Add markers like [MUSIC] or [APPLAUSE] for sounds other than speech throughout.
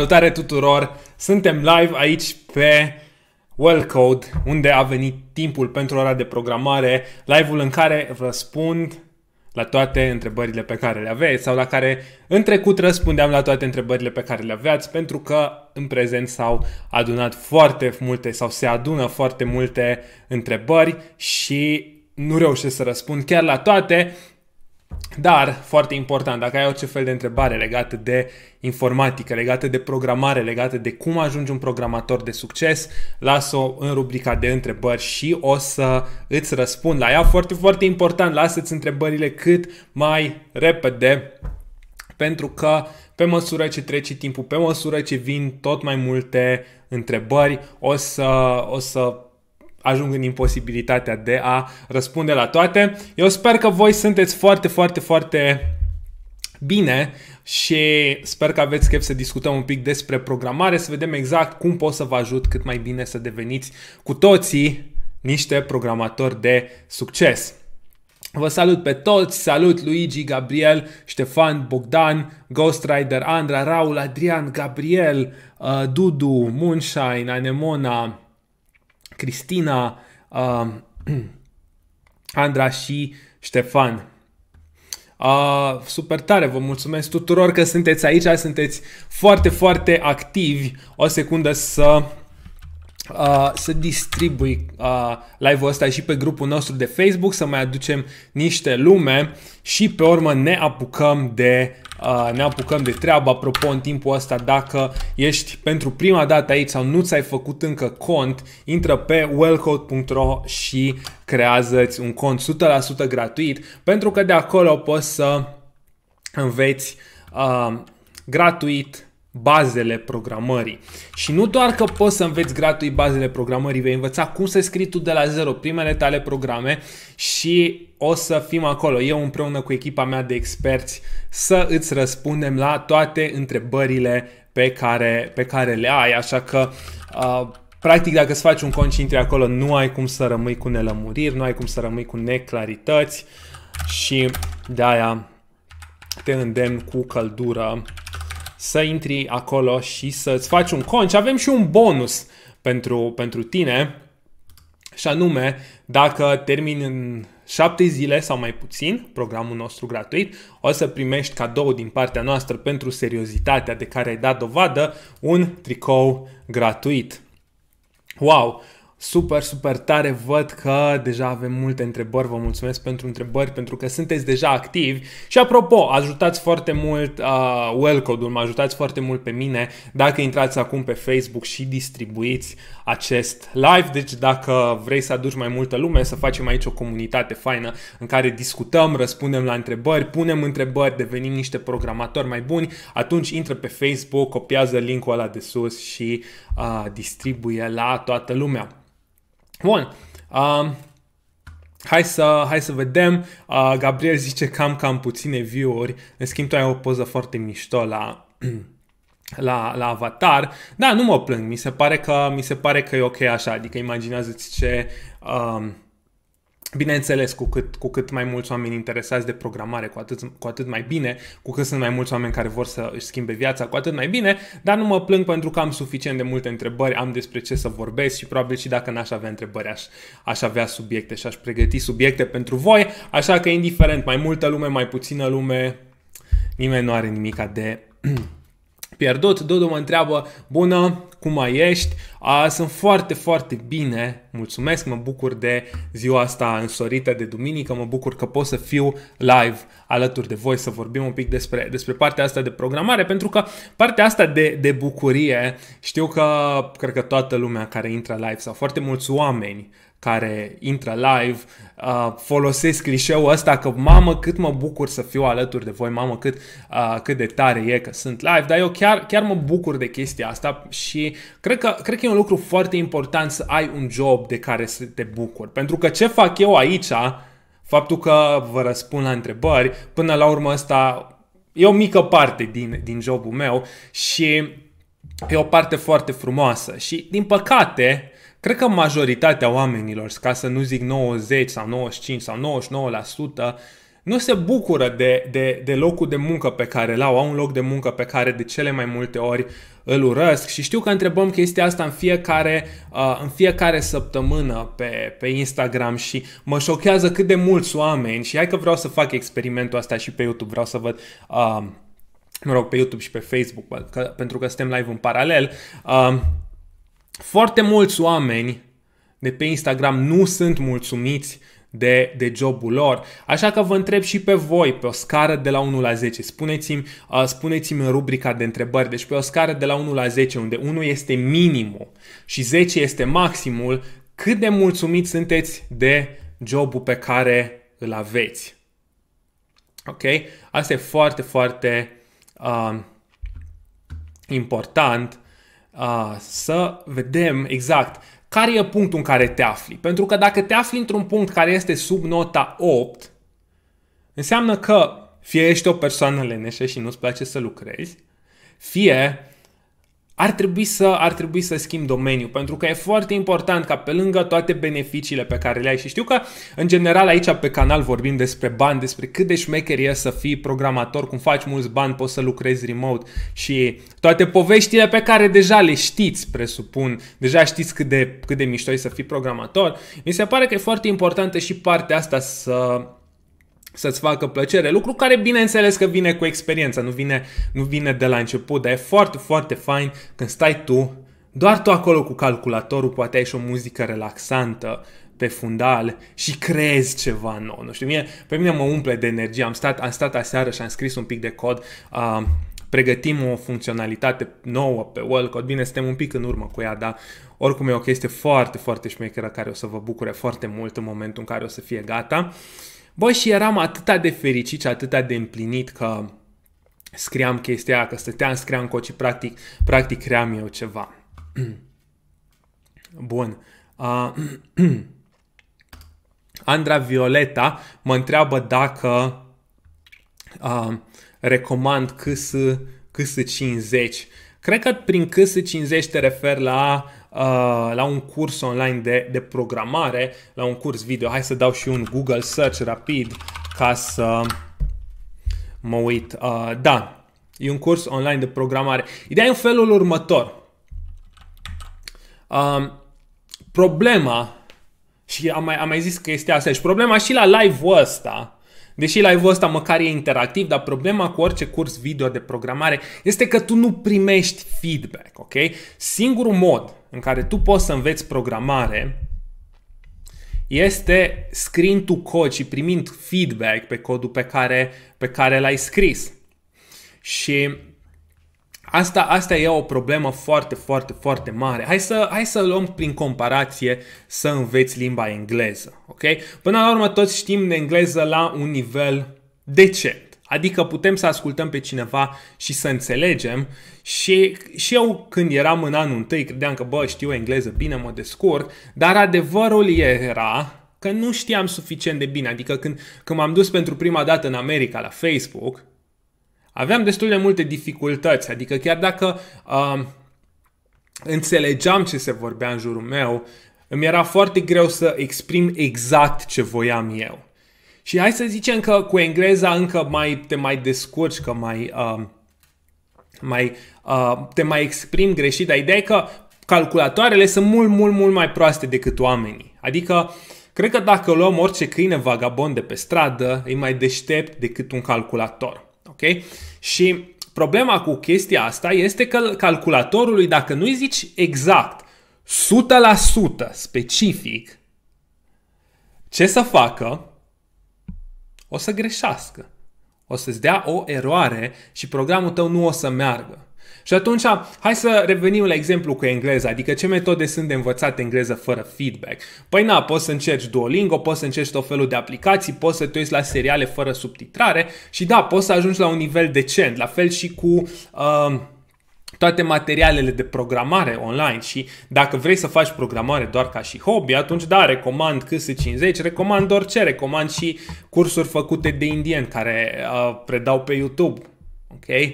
Salutare tuturor! Suntem live aici pe Wellcode, unde a venit timpul pentru ora de programare, live-ul în care răspund la toate întrebările pe care le aveți sau la care în trecut răspundeam la toate întrebările pe care le aveați pentru că în prezent s-au adunat foarte multe sau se adună foarte multe întrebări și nu reușesc să răspund chiar la toate, dar, foarte important, dacă ai orice fel de întrebare legată de informatică, legată de programare, legată de cum ajungi un programator de succes, las-o în rubrica de întrebări și o să îți răspund la ea. Foarte, foarte important, lasă-ți întrebările cât mai repede pentru că pe măsură ce trece timpul, pe măsură ce vin tot mai multe întrebări, o să, o să ajung în imposibilitatea de a răspunde la toate. Eu sper că voi sunteți foarte, foarte, foarte bine și sper că aveți chef să discutăm un pic despre programare, să vedem exact cum pot să vă ajut cât mai bine să deveniți cu toții niște programatori de succes. Vă salut pe toți, salut Luigi, Gabriel, Ștefan, Bogdan, Ghost Rider, Andra, Raul, Adrian, Gabriel, uh, Dudu, Moonshine, Anemona, Cristina, uh, [CLEARS THROAT] Andra și Ștefan. Uh, super tare, vă mulțumesc tuturor că sunteți aici, sunteți foarte, foarte activi. O secundă să Uh, să distribui uh, live-ul ăsta și pe grupul nostru de Facebook, să mai aducem niște lume și pe urmă ne apucăm de uh, ne apucăm de treabă. Apropo, în timpul ăsta, dacă ești pentru prima dată aici sau nu ți-ai făcut încă cont, intră pe wellcode.ro și creează-ți un cont 100% gratuit, pentru că de acolo poți să înveți uh, gratuit bazele programării. Și nu doar că poți să înveți gratuit bazele programării, vei învăța cum să scrii tu de la zero primele tale programe și o să fim acolo, eu împreună cu echipa mea de experți, să îți răspundem la toate întrebările pe care, pe care le ai, așa că uh, practic dacă îți faci un cont și intri acolo, nu ai cum să rămâi cu nelămuriri, nu ai cum să rămâi cu neclarități și de aia te îndemn cu căldură să intri acolo și să-ți faci un cont și avem și un bonus pentru, pentru tine și anume, dacă termin în 7 zile sau mai puțin programul nostru gratuit, o să primești cadou din partea noastră pentru seriozitatea de care ai dat dovadă un tricou gratuit. Wow! super, super tare. Văd că deja avem multe întrebări. Vă mulțumesc pentru întrebări, pentru că sunteți deja activi. Și apropo, ajutați foarte mult uh, Wellcode-ul, mă ajutați foarte mult pe mine dacă intrați acum pe Facebook și distribuiți acest live. Deci dacă vrei să aduci mai multă lume, să facem aici o comunitate faină în care discutăm, răspundem la întrebări, punem întrebări, devenim niște programatori mai buni, atunci intră pe Facebook, copiază linkul ăla de sus și uh, distribuie la toată lumea. Bun. Um, Hai să, hai să vedem. Uh, Gabriel zice cam cam puține view-uri. În schimb, tu ai o poză foarte mișto la, [CLEARS THROAT] la, la avatar. Da, nu mă plâng. Mi se pare că, mi se pare că e ok așa. Adică imaginează-ți ce... Um, Bineînțeles, cu cât, cu cât mai mulți oameni interesați de programare, cu atât, cu atât mai bine, cu cât sunt mai mulți oameni care vor să își schimbe viața, cu atât mai bine, dar nu mă plâng pentru că am suficient de multe întrebări, am despre ce să vorbesc și probabil și dacă n-aș avea întrebări, aș, aș avea subiecte și aș pregăti subiecte pentru voi, așa că indiferent, mai multă lume, mai puțină lume, nimeni nu are nimica de pierdut. Dodo mă întreabă, bună, cum mai ești? A, sunt foarte, foarte bine, mulțumesc, mă bucur de ziua asta însorită de duminică, mă bucur că pot să fiu live alături de voi, să vorbim un pic despre, despre partea asta de programare, pentru că partea asta de, de bucurie, știu că cred că toată lumea care intră live sau foarte mulți oameni care intră live, uh, folosesc clișeul ăsta că mamă cât mă bucur să fiu alături de voi, mamă cât, uh, cât de tare e că sunt live, dar eu chiar, chiar mă bucur de chestia asta și cred că, cred că e un lucru foarte important să ai un job de care să te bucuri. Pentru că ce fac eu aici, faptul că vă răspund la întrebări, până la urmă asta e o mică parte din, din jobul meu și e o parte foarte frumoasă și din păcate Cred că majoritatea oamenilor, ca să nu zic 90 sau 95 sau 99%, nu se bucură de, de, de locul de muncă pe care l-au, au un loc de muncă pe care de cele mai multe ori îl urăsc și știu că întrebăm chestia asta în fiecare, uh, în fiecare săptămână pe, pe Instagram și mă șochează cât de mulți oameni și hai că vreau să fac experimentul ăsta și pe YouTube, vreau să văd... Uh, mă rog, pe YouTube și pe Facebook, că, pentru că suntem live în paralel, uh, foarte mulți oameni de pe Instagram nu sunt mulțumiți de, de jobul lor. Așa că vă întreb și pe voi, pe o scară de la 1 la 10. Spuneți-mi, uh, spuneți-mi în rubrica de întrebări, deci pe o scară de la 1 la 10, unde 1 este minimul și 10 este maximul, cât de mulțumiți sunteți de jobul pe care îl aveți. Ok? Asta e foarte, foarte uh, important să vedem exact care e punctul în care te afli. Pentru că dacă te afli într-un punct care este sub nota 8, înseamnă că fie ești o persoană leneșă și nu-ți place să lucrezi, fie ar trebui să, ar trebui să schimb domeniu, pentru că e foarte important ca pe lângă toate beneficiile pe care le ai și știu că în general aici pe canal vorbim despre bani, despre cât de șmecher e să fii programator, cum faci mulți bani, poți să lucrezi remote și toate poveștile pe care deja le știți, presupun, deja știți cât de, cât de mișto e să fii programator. Mi se pare că e foarte importantă și partea asta să să-ți facă plăcere, lucru care bineînțeles că vine cu experiența, nu vine, nu vine de la început, dar e foarte, foarte fain când stai tu, doar tu acolo cu calculatorul, poate ai și o muzică relaxantă, pe fundal și creezi ceva nou. Nu știu, mie, pe mine mă umple de energie. Am stat, am stat aseară și am scris un pic de cod. Uh, pregătim o funcționalitate nouă pe WorldCode. Bine, suntem un pic în urmă cu ea, dar oricum e o chestie foarte, foarte șmecheră care o să vă bucure foarte mult în momentul în care o să fie gata. Uh, Bă, și eram atâta de fericit și atâta de împlinit că scriam chestia că stăteam, scriam cu și practic, practic cream eu ceva. [CLEARS THROAT] Bun. Uh, [CLEARS THROAT] Andra Violeta mă întreabă dacă uh, recomand CS, CS50. Cred că prin CS50 te refer la Uh, la un curs online de, de programare, la un curs video. Hai să dau și un Google search rapid ca să mă uit. Uh, da, e un curs online de programare. Ideea e în felul următor. Um, problema, și am mai, am mai zis că este asta, și deci problema și la live-ul ăsta, Deși live-ul ăsta măcar e interactiv, dar problema cu orice curs video de programare este că tu nu primești feedback, ok? Singurul mod în care tu poți să înveți programare este screen to cod și primind feedback pe codul pe care, pe care l-ai scris. Și Asta, asta e o problemă foarte, foarte, foarte mare. Hai să, hai să luăm prin comparație să înveți limba engleză. Ok? Până la urmă toți știm engleză la un nivel decent. Adică putem să ascultăm pe cineva și să înțelegem și, și eu când eram în anul întâi credeam că bă știu engleză bine, mă descurc, dar adevărul era că nu știam suficient de bine. Adică când, când m-am dus pentru prima dată în America la Facebook, aveam destul de multe dificultăți. Adică chiar dacă uh, înțelegeam ce se vorbea în jurul meu, îmi era foarte greu să exprim exact ce voiam eu. Și hai să zicem că cu engleza încă mai te mai descurci, că mai, uh, mai uh, te mai exprim greșit, dar ideea e că calculatoarele sunt mult, mult, mult mai proaste decât oamenii. Adică, cred că dacă luăm orice câine vagabond de pe stradă, e mai deștept decât un calculator. Ok? Și problema cu chestia asta este că calculatorului, dacă nu-i zici exact 100% specific ce să facă, o să greșească. O să-ți dea o eroare și programul tău nu o să meargă. Și atunci, hai să revenim la exemplu cu engleza, adică ce metode sunt de învățat engleză fără feedback. Păi na, poți să încerci Duolingo, poți să încerci tot felul de aplicații, poți să te uiți la seriale fără subtitrare și da, poți să ajungi la un nivel decent. La fel și cu... Uh, toate materialele de programare online și dacă vrei să faci programare doar ca și hobby, atunci da, recomand CS50, recomand orice, recomand și cursuri făcute de indieni care uh, predau pe YouTube. Ok?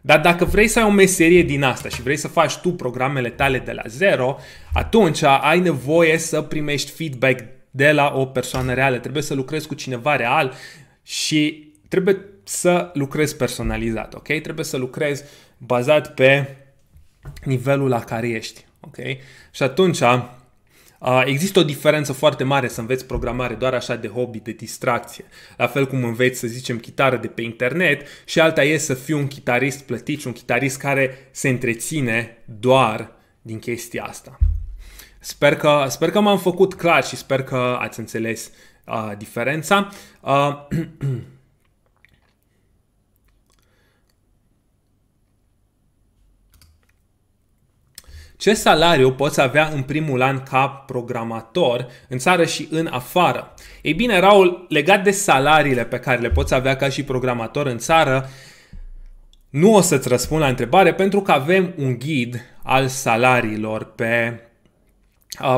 Dar dacă vrei să ai o meserie din asta și vrei să faci tu programele tale de la zero, atunci ai nevoie să primești feedback de la o persoană reală. Trebuie să lucrezi cu cineva real și trebuie să lucrezi personalizat, ok? Trebuie să lucrezi bazat pe nivelul la care ești. Okay? Și atunci există o diferență foarte mare să înveți programare doar așa de hobby, de distracție. La fel cum înveți, să zicem, chitară de pe internet și alta e să fii un chitarist plătit, un chitarist care se întreține doar din chestia asta. Sper că, sper că m-am făcut clar și sper că ați înțeles uh, diferența. Uh, [CLEARS THROAT] Ce salariu poți avea în primul an ca programator în țară și în afară? Ei bine, Raul, legat de salariile pe care le poți avea ca și programator în țară, nu o să-ți răspund la întrebare pentru că avem un ghid al salariilor pe,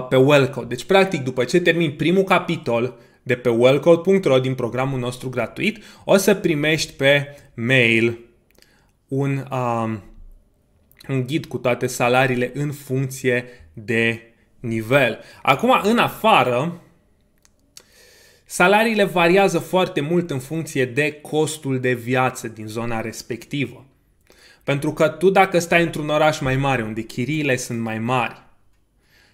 pe Wellcode. Deci, practic, după ce termin primul capitol de pe wellcode.ro din programul nostru gratuit, o să primești pe mail un... Um, un ghid cu toate salariile în funcție de nivel. Acum, în afară, salariile variază foarte mult în funcție de costul de viață din zona respectivă. Pentru că tu dacă stai într-un oraș mai mare, unde chiriile sunt mai mari,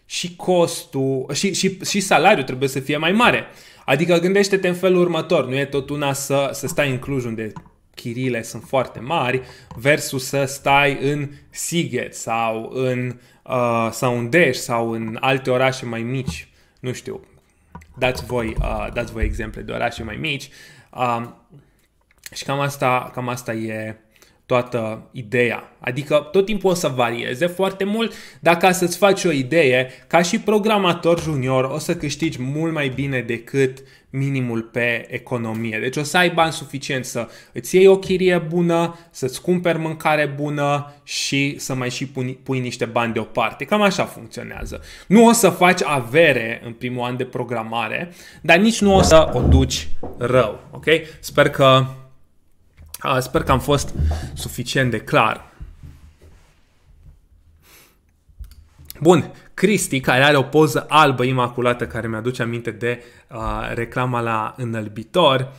și costul și, și, și salariul trebuie să fie mai mare. Adică gândește-te în felul următor, nu e tot una să, să stai în Cluj unde chiriile sunt foarte mari versus să stai în Siget sau în, uh, sau în Dej sau în alte orașe mai mici. Nu știu, dați voi, uh, dați voi exemple de orașe mai mici. Uh, și cam asta, cam asta e toată ideea. Adică tot timpul o să varieze foarte mult, dar ca să-ți faci o idee, ca și programator junior o să câștigi mult mai bine decât minimul pe economie. Deci o să ai bani suficient să îți iei o chirie bună, să-ți cumperi mâncare bună și să mai și pui, pui niște bani deoparte. Cam așa funcționează. Nu o să faci avere în primul an de programare, dar nici nu o să o duci rău. Ok? Sper că, sper că am fost suficient de clar. Bun, Cristi, care are o poză albă imaculată care mi-aduce aminte de uh, reclama la înălbitor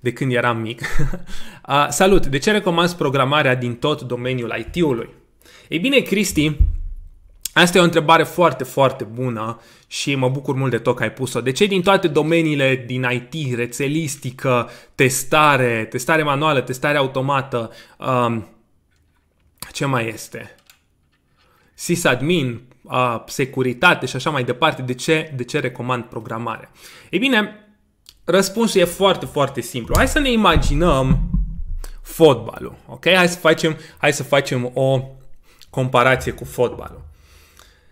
de când eram mic. [LAUGHS] uh, salut! De ce recomand programarea din tot domeniul IT-ului? Ei bine, Cristi, Asta e o întrebare foarte, foarte bună și mă bucur mult de tot că ai pus-o. De ce din toate domeniile din IT, rețelistică, testare, testare manuală, testare automată, uh, ce mai este? sysadmin, a securitate și așa mai departe, de ce, de ce recomand programarea. Ei bine, răspunsul e foarte, foarte simplu. Hai să ne imaginăm fotbalul, ok? Hai să facem, hai să facem o comparație cu fotbalul.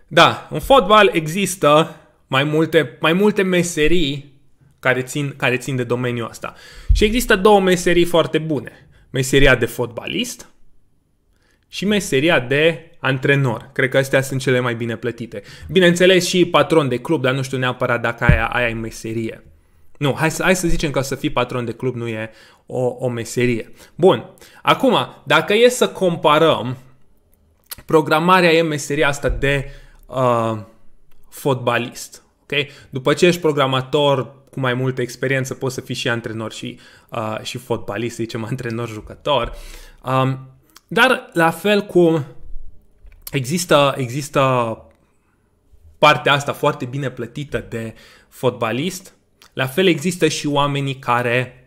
Da, în fotbal există mai multe, mai multe meserii care țin, care țin de domeniul ăsta. Și există două meserii foarte bune. Meseria de fotbalist și meseria de antrenor. Cred că astea sunt cele mai bine plătite. Bineînțeles și patron de club, dar nu știu neapărat dacă aia, aia e meserie. Nu, hai să, hai să zicem că să fii patron de club nu e o, o meserie. Bun, acum, dacă e să comparăm, programarea e meseria asta de uh, fotbalist. Okay? După ce ești programator cu mai multă experiență, poți să fii și antrenor și, uh, și fotbalist, zicem [LAUGHS] antrenor-jucător. Um, dar la fel cum există, există partea asta foarte bine plătită de fotbalist, la fel există și oamenii care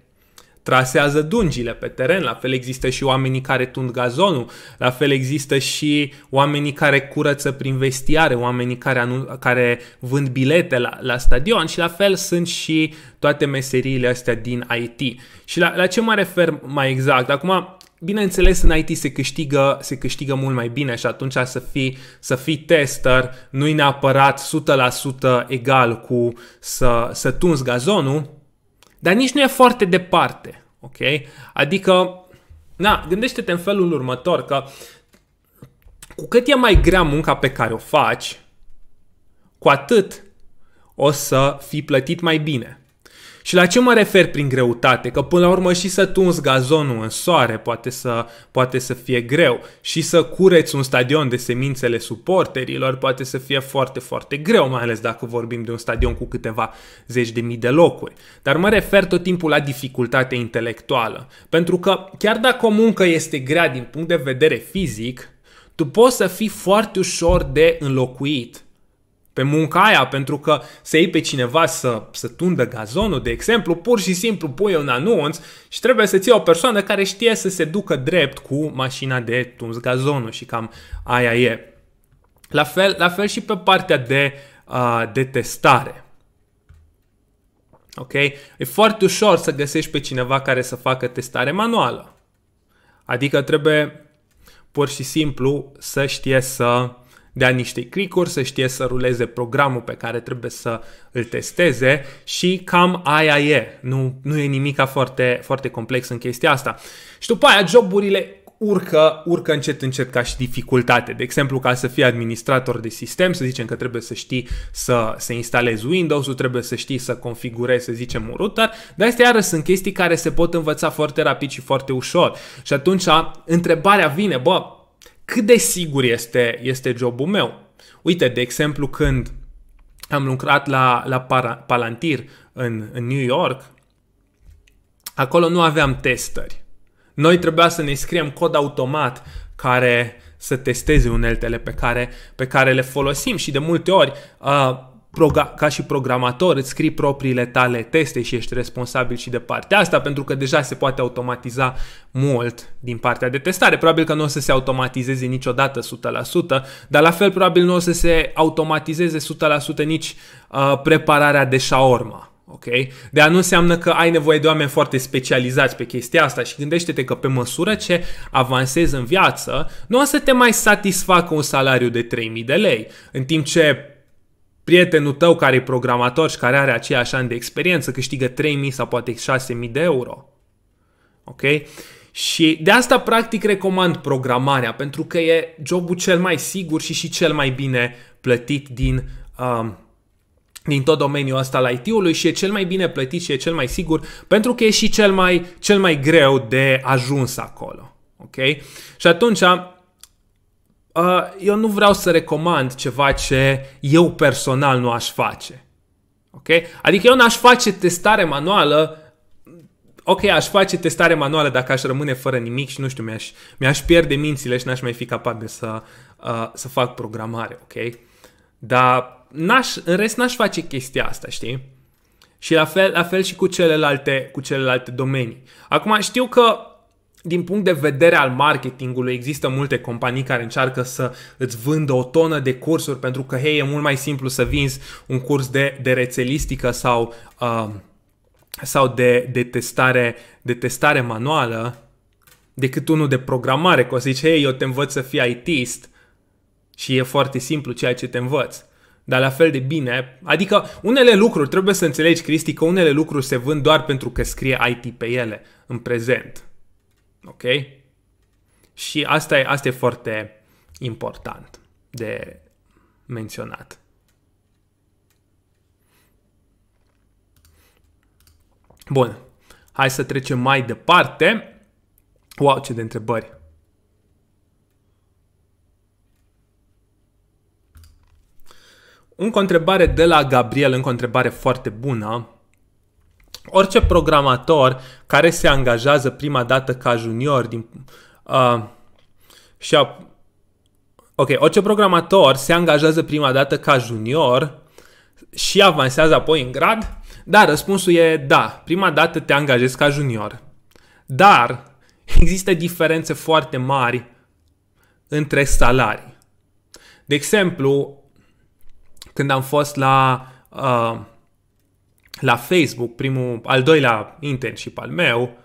trasează dungile pe teren, la fel există și oamenii care tund gazonul, la fel există și oamenii care curăță prin vestiare, oamenii care, anu- care vând bilete la, la stadion și la fel sunt și toate meseriile astea din IT. Și la, la ce mă refer mai exact? Acum, Bineînțeles, în IT se câștigă, se câștigă mult mai bine și atunci să fii, să fii tester nu-i neapărat 100% egal cu să, să tunzi gazonul, dar nici nu e foarte departe. Ok? Adică, na, gândește-te în felul următor că cu cât e mai grea munca pe care o faci, cu atât o să fii plătit mai bine. Și la ce mă refer prin greutate? Că până la urmă și să tunzi gazonul în soare poate să, poate să fie greu și să cureți un stadion de semințele suporterilor poate să fie foarte, foarte greu, mai ales dacă vorbim de un stadion cu câteva zeci de mii de locuri. Dar mă refer tot timpul la dificultate intelectuală. Pentru că chiar dacă o muncă este grea din punct de vedere fizic, tu poți să fii foarte ușor de înlocuit – pe munca aia, pentru că să iei pe cineva să, să tundă gazonul, de exemplu, pur și simplu pui un anunț și trebuie să ții o persoană care știe să se ducă drept cu mașina de tuns gazonul și cam aia e. La fel, la fel și pe partea de, de testare. Ok? E foarte ușor să găsești pe cineva care să facă testare manuală. Adică trebuie pur și simplu să știe să dea niște clicuri, să știe să ruleze programul pe care trebuie să îl testeze și cam aia e. Nu, nu e nimica foarte, foarte complex în chestia asta. Și după aia joburile urcă, urcă încet încet ca și dificultate. De exemplu, ca să fii administrator de sistem, să zicem că trebuie să știi să, să instalezi Windows-ul, trebuie să știi să configurezi, să zicem, un router, dar astea iară sunt chestii care se pot învăța foarte rapid și foarte ușor. Și atunci întrebarea vine, bă, cât de sigur este, este jobul meu. Uite, de exemplu, când am lucrat la, la Palantir în, în New York, acolo nu aveam testări. Noi trebuia să ne scriem cod automat care să testeze uneltele pe care, pe care le folosim și de multe ori uh, ca și programator îți scrii propriile tale teste și ești responsabil și de partea asta, pentru că deja se poate automatiza mult din partea de testare. Probabil că nu o să se automatizeze niciodată 100%, dar la fel probabil nu o să se automatizeze 100% nici uh, prepararea de șaorma. Ok? De a nu înseamnă că ai nevoie de oameni foarte specializați pe chestia asta și gândește-te că pe măsură ce avansezi în viață, nu o să te mai satisfacă un salariu de 3000 de lei, în timp ce prietenul tău care e programator și care are aceiași ani de experiență câștigă 3.000 sau poate 6.000 de euro. Ok? Și de asta practic recomand programarea, pentru că e jobul cel mai sigur și și cel mai bine plătit din, um, din tot domeniul ăsta al IT-ului și e cel mai bine plătit și e cel mai sigur pentru că e și cel mai, cel mai greu de ajuns acolo. Ok? Și atunci Uh, eu nu vreau să recomand ceva ce eu personal nu aș face. Ok? Adică eu n-aș face testare manuală ok, aș face testare manuală dacă aș rămâne fără nimic și nu știu, mi-aș, mi-aș pierde mințile și n-aș mai fi capabil să, uh, să fac programare, ok? Dar n-aș, în rest n-aș face chestia asta, știi? Și la fel, la fel și cu celelalte, cu celelalte domenii. Acum știu că din punct de vedere al marketingului, există multe companii care încearcă să îți vândă o tonă de cursuri pentru că, hei, e mult mai simplu să vinzi un curs de, de rețelistică sau, uh, sau de, de, testare, de testare manuală decât unul de programare, că o să zici, hei, eu te învăț să fii ITist și e foarte simplu ceea ce te învăț dar la fel de bine. Adică unele lucruri, trebuie să înțelegi, Cristi, că unele lucruri se vând doar pentru că scrie IT pe ele în prezent. Ok? Și asta e, asta e foarte important de menționat. Bun. Hai să trecem mai departe. Wow, ce de întrebări! Încă o întrebare de la Gabriel, încă o întrebare foarte bună. Orice programator care se angajează prima dată ca junior din, uh, și a, Ok, orice programator se angajează prima dată ca junior și avansează apoi în grad? Da, răspunsul e da. Prima dată te angajezi ca junior. Dar există diferențe foarte mari între salarii. De exemplu, când am fost la uh, la Facebook, primul, al doilea internship al meu,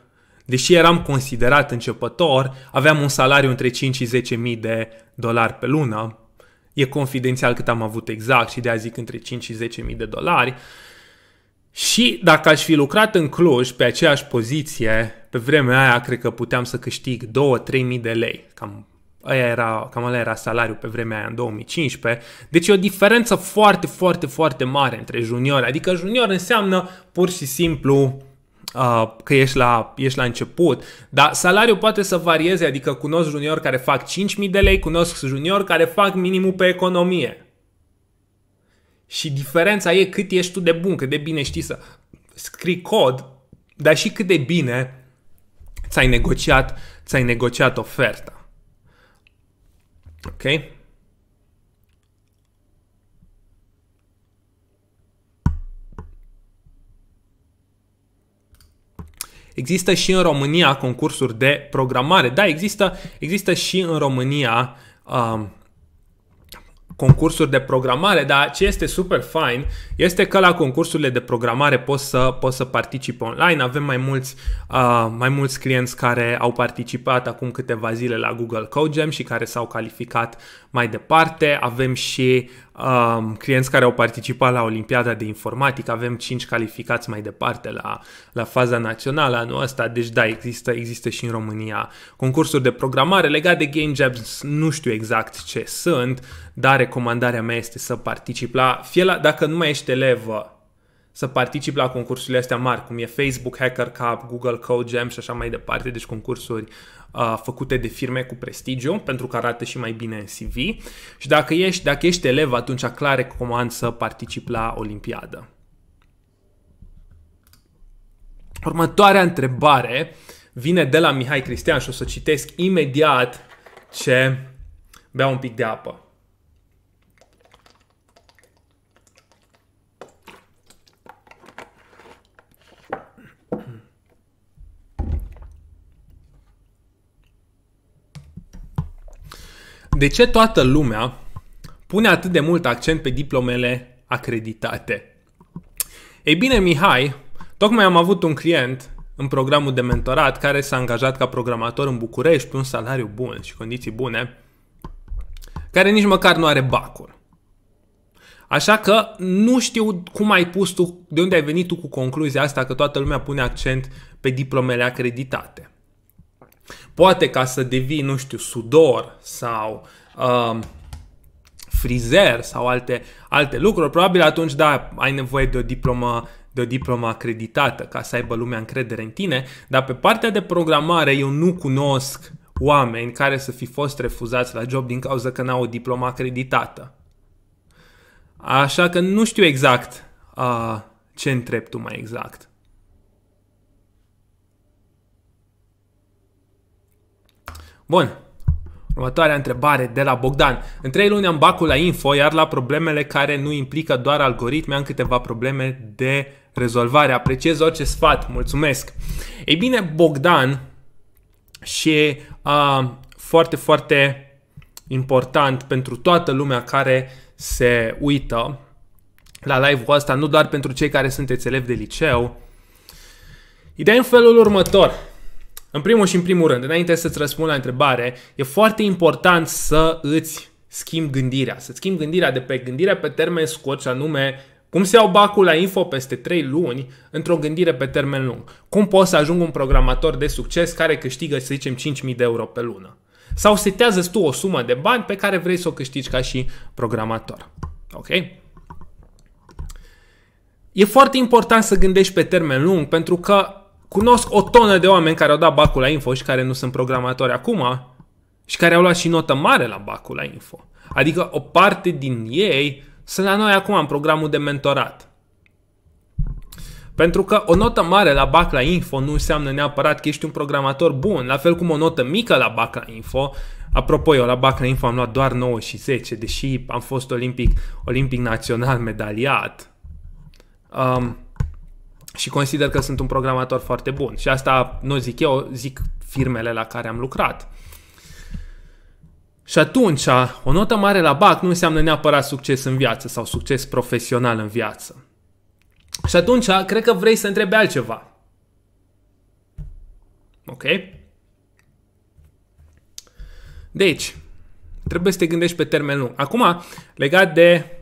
deși eram considerat începător, aveam un salariu între 5 și 10.000 de dolari pe lună. E confidențial cât am avut exact și de a zic între 5 și 10.000 de dolari. Și dacă aș fi lucrat în Cluj pe aceeași poziție, pe vremea aia cred că puteam să câștig 2-3.000 de lei. Cam Aia era, cam ăla era salariul pe vremea aia, în 2015. Deci e o diferență foarte, foarte, foarte mare între juniori. Adică junior înseamnă pur și simplu uh, că ești la, ești la început. Dar salariul poate să varieze, adică cunosc junior care fac 5.000 de lei, cunosc junior care fac minimul pe economie. Și diferența e cât ești tu de bun, cât de bine știi să scrii cod, dar și cât de bine ți-ai negociat, ți-ai negociat oferta. Ok. Există și în România concursuri de programare. Da, există, există și în România um, concursuri de programare, dar ce este super fine este că la concursurile de programare poți să, poți să participi online. Avem mai mulți, uh, mai mulți clienți care au participat acum câteva zile la Google Code Jam și care s-au calificat mai departe. Avem și um, clienți care au participat la Olimpiada de Informatică, avem 5 calificați mai departe la, la faza națională anul ăsta, deci da, există, există și în România concursuri de programare legate de game jams, nu știu exact ce sunt, dar recomandarea mea este să particip la, fie la, dacă nu mai ești elevă să particip la concursurile astea mari, cum e Facebook Hacker Cup, Google Code Jam și așa mai departe, deci concursuri făcute de firme cu prestigiu, pentru că arată și mai bine în CV. Și dacă ești, dacă ești elev, atunci clar recomand să participi la Olimpiadă. Următoarea întrebare vine de la Mihai Cristian și o să citesc imediat ce bea un pic de apă. De ce toată lumea pune atât de mult accent pe diplomele acreditate? Ei bine, Mihai, tocmai am avut un client în programul de mentorat care s-a angajat ca programator în București pe un salariu bun și condiții bune, care nici măcar nu are bacul. Așa că nu știu cum ai pus tu, de unde ai venit tu cu concluzia asta că toată lumea pune accent pe diplomele acreditate. Poate ca să devii, nu știu, sudor sau uh, frizer sau alte, alte lucruri, probabil atunci, da, ai nevoie de o diplomă de o diplomă acreditată ca să aibă lumea încredere în tine, dar pe partea de programare eu nu cunosc oameni care să fi fost refuzați la job din cauza că n-au o diplomă acreditată. Așa că nu știu exact uh, ce întreb tu mai exact. Bun. Următoarea întrebare de la Bogdan. În trei luni am bacul la info, iar la problemele care nu implică doar algoritme, am câteva probleme de rezolvare. Apreciez orice sfat, mulțumesc. Ei bine, Bogdan, și uh, foarte, foarte important pentru toată lumea care se uită la live-ul ăsta, nu doar pentru cei care sunteți elevi de liceu. Ideea în felul următor. În primul și în primul rând, înainte să-ți răspund la întrebare, e foarte important să îți schimbi gândirea. Să-ți schimbi gândirea de pe gândirea pe termen scurt, și anume cum se iau bacul la info peste 3 luni într-o gândire pe termen lung. Cum poți să ajungi un programator de succes care câștigă, să zicem, 5.000 de euro pe lună. Sau setează tu o sumă de bani pe care vrei să o câștigi ca și programator. Ok? E foarte important să gândești pe termen lung pentru că Cunosc o tonă de oameni care au dat bacul la info și care nu sunt programatori acum și care au luat și notă mare la bacul la info. Adică o parte din ei sunt la noi acum în programul de mentorat. Pentru că o notă mare la BAC la Info nu înseamnă neapărat că ești un programator bun, la fel cum o notă mică la BAC la Info. Apropo, eu la BAC la Info am luat doar 9 și 10, deși am fost olimpic, olimpic național medaliat. Um, și consider că sunt un programator foarte bun. Și asta nu zic eu, zic firmele la care am lucrat. Și atunci, o notă mare la BAC nu înseamnă neapărat succes în viață sau succes profesional în viață. Și atunci, cred că vrei să întrebi altceva. Ok? Deci, trebuie să te gândești pe termen lung. Acum, legat de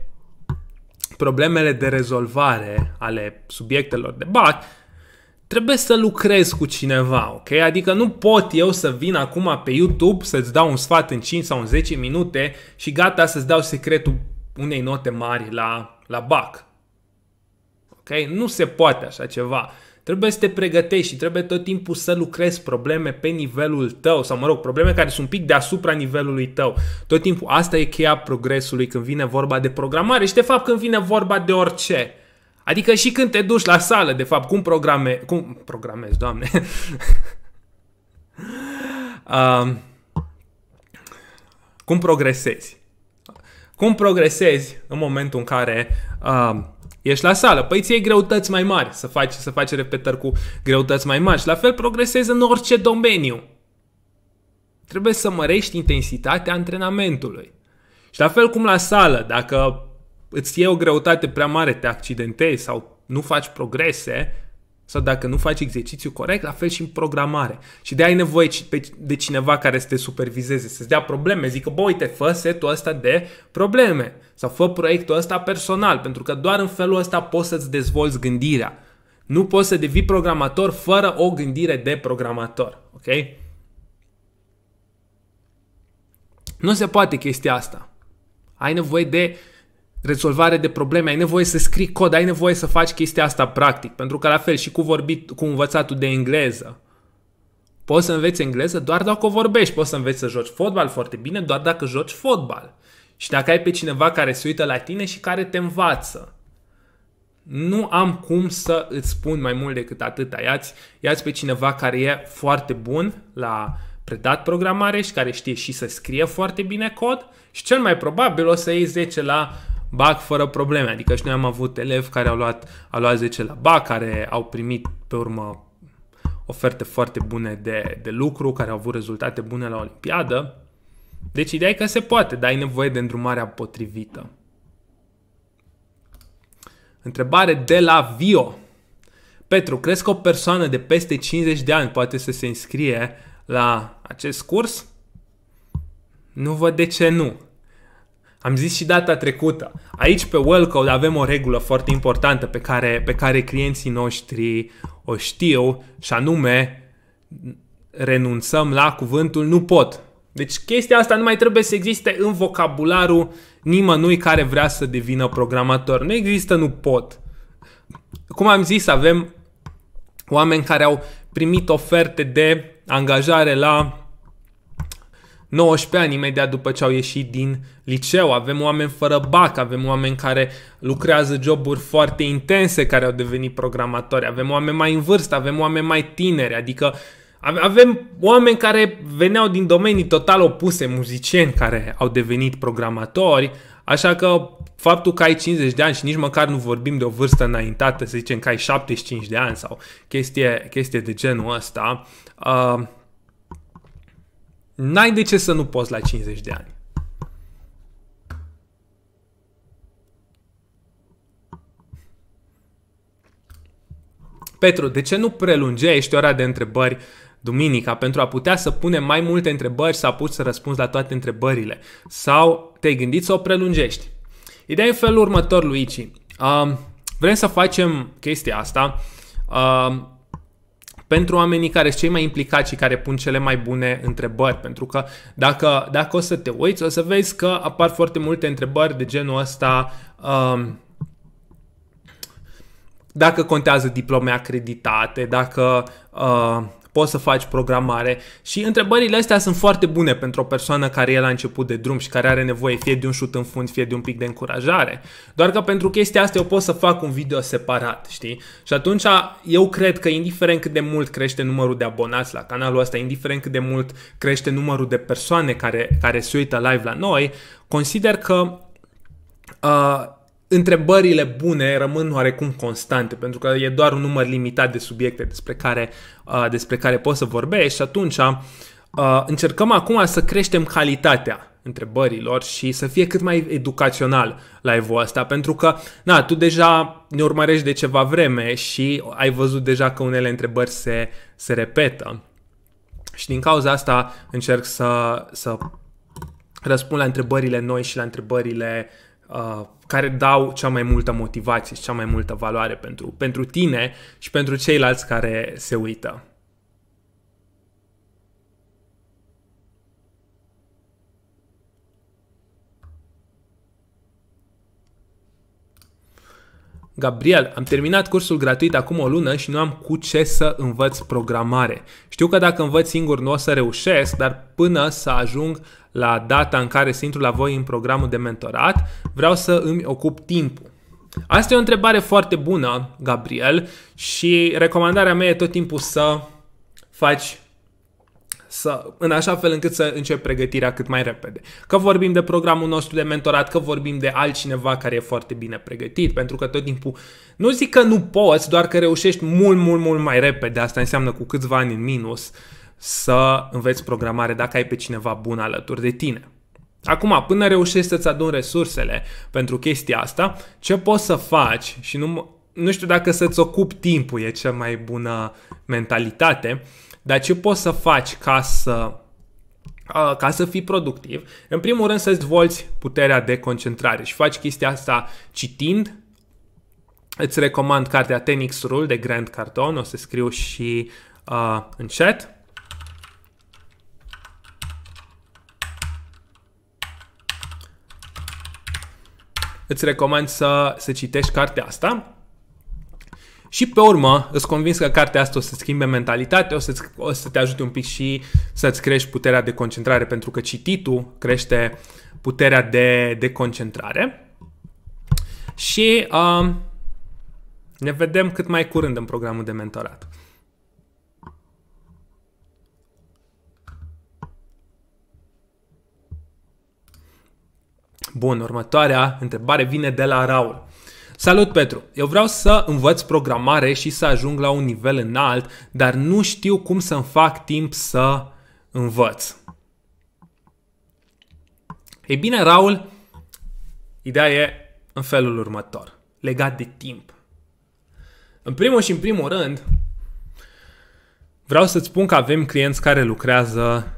problemele de rezolvare ale subiectelor de BAC, trebuie să lucrezi cu cineva, ok? Adică nu pot eu să vin acum pe YouTube să-ți dau un sfat în 5 sau în 10 minute și gata să-ți dau secretul unei note mari la, la BAC. Ok? Nu se poate așa ceva. Trebuie să te pregătești și trebuie tot timpul să lucrezi probleme pe nivelul tău sau, mă rog, probleme care sunt un pic deasupra nivelului tău. Tot timpul asta e cheia progresului când vine vorba de programare și, de fapt, când vine vorba de orice. Adică și când te duci la sală, de fapt, cum programe... Cum programezi, doamne? uh, [LAUGHS] cum progresezi? Cum progresezi în momentul în care uh, Ești la sală, păi ți greutăți mai mari să faci, să faci repetări cu greutăți mai mari și la fel progresezi în orice domeniu. Trebuie să mărești intensitatea antrenamentului. Și la fel cum la sală, dacă îți iei o greutate prea mare, te accidentezi sau nu faci progrese, sau dacă nu faci exercițiu corect, la fel și în programare. Și de ai nevoie de cineva care să te supervizeze, să-ți dea probleme. Zică, bă, uite, fă setul ăsta de probleme. Sau fă proiectul ăsta personal, pentru că doar în felul ăsta poți să-ți dezvolți gândirea. Nu poți să devii programator fără o gândire de programator. Ok? Nu se poate chestia asta. Ai nevoie de rezolvare de probleme, ai nevoie să scrii cod, ai nevoie să faci chestia asta practic, pentru că la fel și cu vorbit, cu învățatul de engleză. Poți să înveți engleză doar dacă o vorbești, poți să înveți să joci fotbal foarte bine doar dacă joci fotbal. Și dacă ai pe cineva care se uită la tine și care te învață, nu am cum să îți spun mai mult decât atât Iați, iați pe cineva care e foarte bun la predat programare și care știe și să scrie foarte bine cod și cel mai probabil o să iei 10 la BAC fără probleme. Adică și noi am avut elevi care au luat, au luat 10 la BAC, care au primit pe urmă oferte foarte bune de, de lucru, care au avut rezultate bune la Olimpiadă. Deci ideea e că se poate, dar ai nevoie de îndrumarea potrivită. Întrebare de la Vio. Petru, crezi că o persoană de peste 50 de ani poate să se înscrie la acest curs? Nu văd de ce nu. Am zis și data trecută. Aici pe Wellcode avem o regulă foarte importantă pe care, pe care clienții noștri o știu și anume renunțăm la cuvântul nu pot deci chestia asta nu mai trebuie să existe în vocabularul nimănui care vrea să devină programator. Nu există, nu pot. Cum am zis, avem oameni care au primit oferte de angajare la 19 ani imediat după ce au ieșit din liceu. Avem oameni fără bac, avem oameni care lucrează joburi foarte intense care au devenit programatori, avem oameni mai în vârstă, avem oameni mai tineri, adică uh, avem oameni care veneau din domenii total opuse, muzicieni care au devenit programatori, așa că faptul că ai 50 de ani și nici măcar nu vorbim de o vârstă înaintată, să zicem că ai 75 de ani sau chestie, chestie de genul ăsta, uh, n-ai de ce să nu poți la 50 de ani. Petru, de ce nu prelungești ora de întrebări duminica pentru a putea să pune mai multe întrebări, să apuci să răspunzi la toate întrebările. Sau te-ai gândit să o prelungești. Ideea e în felul următor, Luigi. Uh, vrem să facem chestia asta uh, pentru oamenii care sunt cei mai implicați și care pun cele mai bune întrebări. Pentru că dacă, dacă o să te uiți, o să vezi că apar foarte multe întrebări de genul ăsta. Uh, dacă contează diplome acreditate, dacă uh, poți să faci programare și întrebările astea sunt foarte bune pentru o persoană care e la început de drum și care are nevoie fie de un șut în fund, fie de un pic de încurajare. Doar că pentru chestia asta eu pot să fac un video separat, știi? Și atunci eu cred că indiferent cât de mult crește numărul de abonați la canalul ăsta, indiferent cât de mult crește numărul de persoane care, care se uită live la noi, consider că uh, întrebările bune rămân oarecum constante, pentru că e doar un număr limitat de subiecte despre care, uh, despre care poți să vorbești și atunci uh, încercăm acum să creștem calitatea întrebărilor și să fie cât mai educațional la ul ăsta, pentru că, na, tu deja ne urmărești de ceva vreme și ai văzut deja că unele întrebări se, se repetă. Și din cauza asta încerc să, să răspund la întrebările noi și la întrebările uh, Uh, care dau cea mai multă motivație și cea mai multă valoare pentru, pentru tine și pentru ceilalți care se uită. Gabriel, am terminat cursul gratuit acum o lună și nu am cu ce să învăț programare. Știu că dacă învăț singur nu o să reușesc, dar până să ajung la data în care să intru la voi în programul de mentorat, vreau să îmi ocup timpul. Asta e o întrebare foarte bună, Gabriel, și recomandarea mea e tot timpul să faci să, în așa fel încât să încep pregătirea cât mai repede. Că vorbim de programul nostru de mentorat, că vorbim de altcineva care e foarte bine pregătit, pentru că tot timpul, nu zic că nu poți, doar că reușești mult, mult, mult mai repede, asta înseamnă cu câțiva ani în minus, să înveți programare dacă ai pe cineva bun alături de tine. Acum, până reușești să-ți adun resursele pentru chestia asta, ce poți să faci și nu, nu știu dacă să-ți ocupi timpul e cea mai bună mentalitate, dar ce poți să faci ca să ca să fii productiv, în primul rând să-ți dezvolți puterea de concentrare și faci chestia asta citind, îți recomand cartea Tenix Rule de Grant Cardone, o să scriu și uh, în chat. Îți recomand să, să citești cartea asta și pe urmă, îți convins că cartea asta o să schimbe mentalitatea, o să, o să te ajute un pic și să-ți crești puterea de concentrare, pentru că cititul crește puterea de, de concentrare. Și um, ne vedem cât mai curând în programul de mentorat. Bun, următoarea întrebare vine de la Raul. Salut, Petru! Eu vreau să învăț programare și să ajung la un nivel înalt, dar nu știu cum să-mi fac timp să învăț. Ei bine, Raul, ideea e în felul următor, legat de timp. În primul și în primul rând, vreau să-ți spun că avem clienți care lucrează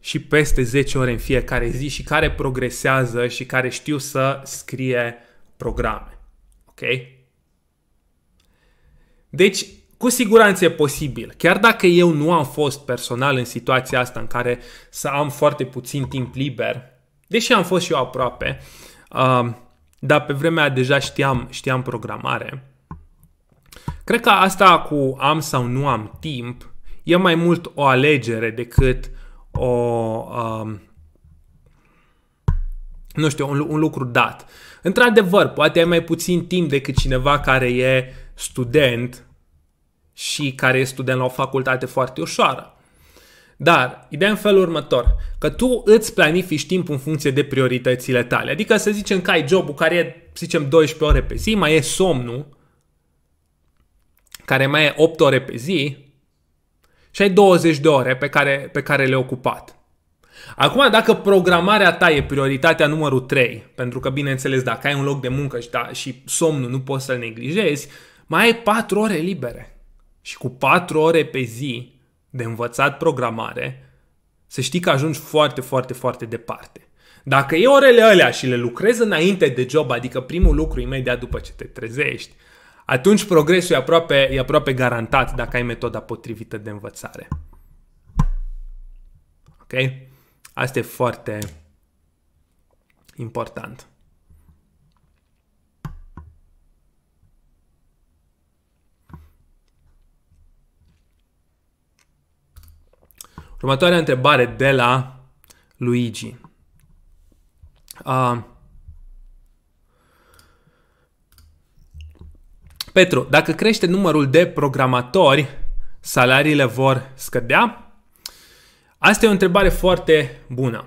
și peste 10 ore în fiecare zi și care progresează și care știu să scrie programe. Ok? Deci, cu siguranță e posibil. Chiar dacă eu nu am fost personal în situația asta în care să am foarte puțin timp liber, deși am fost și eu aproape, uh, dar pe vremea deja știam, știam programare, cred că asta cu am sau nu am timp e mai mult o alegere decât o, Uh, nu știu, un, un lucru dat. Într-adevăr, poate ai mai puțin timp decât cineva care e student și care e student la o facultate foarte ușoară. Dar, ideea în felul următor, că tu îți planifici timpul în funcție de prioritățile tale. Adică să zicem că ai jobul care e, să zicem, 12 ore pe zi, mai e somnul, care mai e 8 ore pe zi, și ai 20 de ore pe care, pe care le-ai ocupat. Acum, dacă programarea ta e prioritatea numărul 3, pentru că, bineînțeles, dacă ai un loc de muncă și, da, și somnul nu poți să-l neglijezi, mai ai 4 ore libere. Și cu 4 ore pe zi de învățat programare, să știi că ajungi foarte, foarte, foarte departe. Dacă e orele alea și le lucrezi înainte de job, adică primul lucru imediat după ce te trezești, atunci progresul e aproape, e aproape garantat dacă ai metoda potrivită de învățare. Okay? Asta e foarte important. Următoarea întrebare de la Luigi. Uh, Petru, dacă crește numărul de programatori, salariile vor scădea? Asta e o întrebare foarte bună.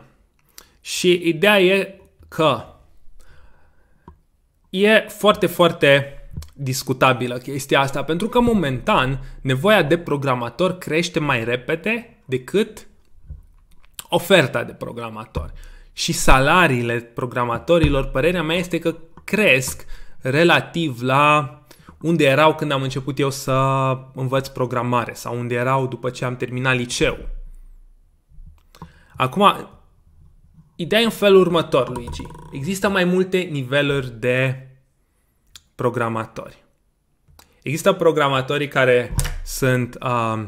Și ideea e că e foarte, foarte discutabilă chestia asta, pentru că momentan nevoia de programator crește mai repede decât oferta de programator. Și salariile programatorilor, părerea mea este că cresc relativ la unde erau când am început eu să învăț programare sau unde erau după ce am terminat liceu Acum, ideea e în felul următor, Luigi. Există mai multe niveluri de programatori. Există programatorii care sunt uh,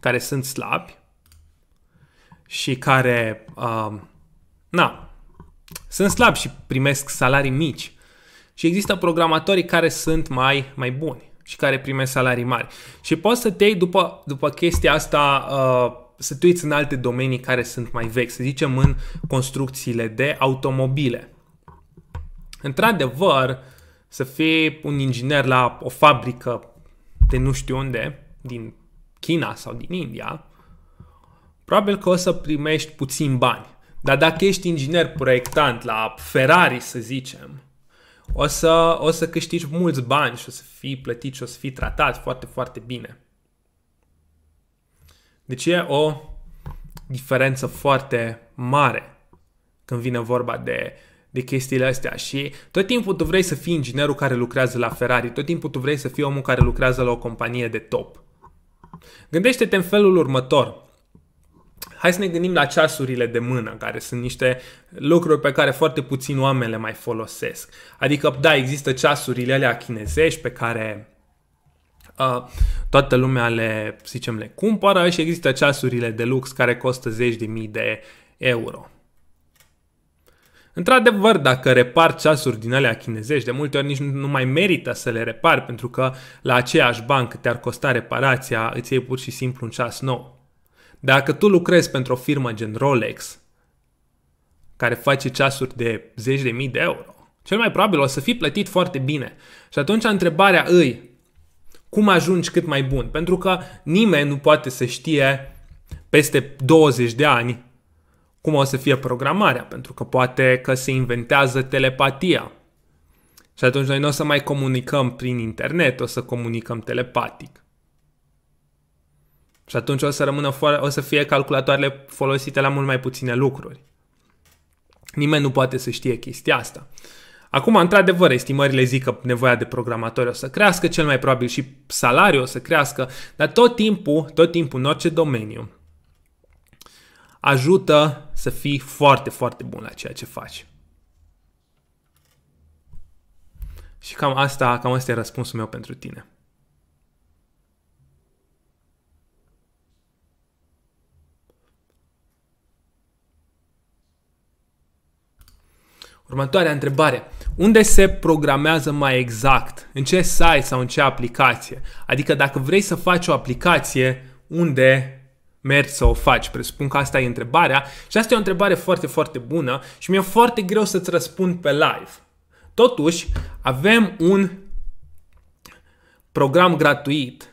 care sunt slabi și care uh, na, sunt slabi și primesc salarii mici. Și există programatorii care sunt mai, mai buni și care primesc salarii mari. Și poți să te iei după, după chestia asta uh, uiți în alte domenii care sunt mai vechi, să zicem în construcțiile de automobile. Într-adevăr, să fii un inginer la o fabrică de nu știu unde, din China sau din India, probabil că o să primești puțin bani. Dar dacă ești inginer proiectant la Ferrari, să zicem, o să, o să câștigi mulți bani și o să fii plătit și o să fii tratat foarte, foarte bine. Deci e o diferență foarte mare când vine vorba de, de chestiile astea și tot timpul tu vrei să fii inginerul care lucrează la Ferrari, tot timpul tu vrei să fii omul care lucrează la o companie de top. Gândește-te în felul următor. Hai să ne gândim la ceasurile de mână, care sunt niște lucruri pe care foarte puțin oameni le mai folosesc. Adică, da, există ceasurile alea chinezești pe care toată lumea le, zicem, le cumpără și există ceasurile de lux care costă zeci de mii de euro. Într-adevăr, dacă repar ceasuri din alea chinezești, de multe ori nici nu mai merită să le repari, pentru că la aceeași bancă te-ar costa reparația, îți iei pur și simplu un ceas nou. Dacă tu lucrezi pentru o firmă gen Rolex, care face ceasuri de zeci de mii de euro, cel mai probabil o să fii plătit foarte bine. Și atunci întrebarea îi, cum ajungi cât mai bun. Pentru că nimeni nu poate să știe peste 20 de ani cum o să fie programarea, pentru că poate că se inventează telepatia. Și atunci noi nu o să mai comunicăm prin internet, o să comunicăm telepatic. Și atunci o să rămână fără, o să fie calculatoarele folosite la mult mai puține lucruri. Nimeni nu poate să știe chestia asta. Acum, într-adevăr, estimările zic că nevoia de programatori o să crească, cel mai probabil și salariul o să crească, dar tot timpul, tot timpul, în orice domeniu, ajută să fii foarte, foarte bun la ceea ce faci. Și cam asta, cam asta e răspunsul meu pentru tine. Următoarea întrebare. Unde se programează mai exact? În ce site sau în ce aplicație? Adică dacă vrei să faci o aplicație, unde mergi să o faci? Presupun că asta e întrebarea și asta e o întrebare foarte, foarte bună și mi-e foarte greu să-ți răspund pe live. Totuși, avem un program gratuit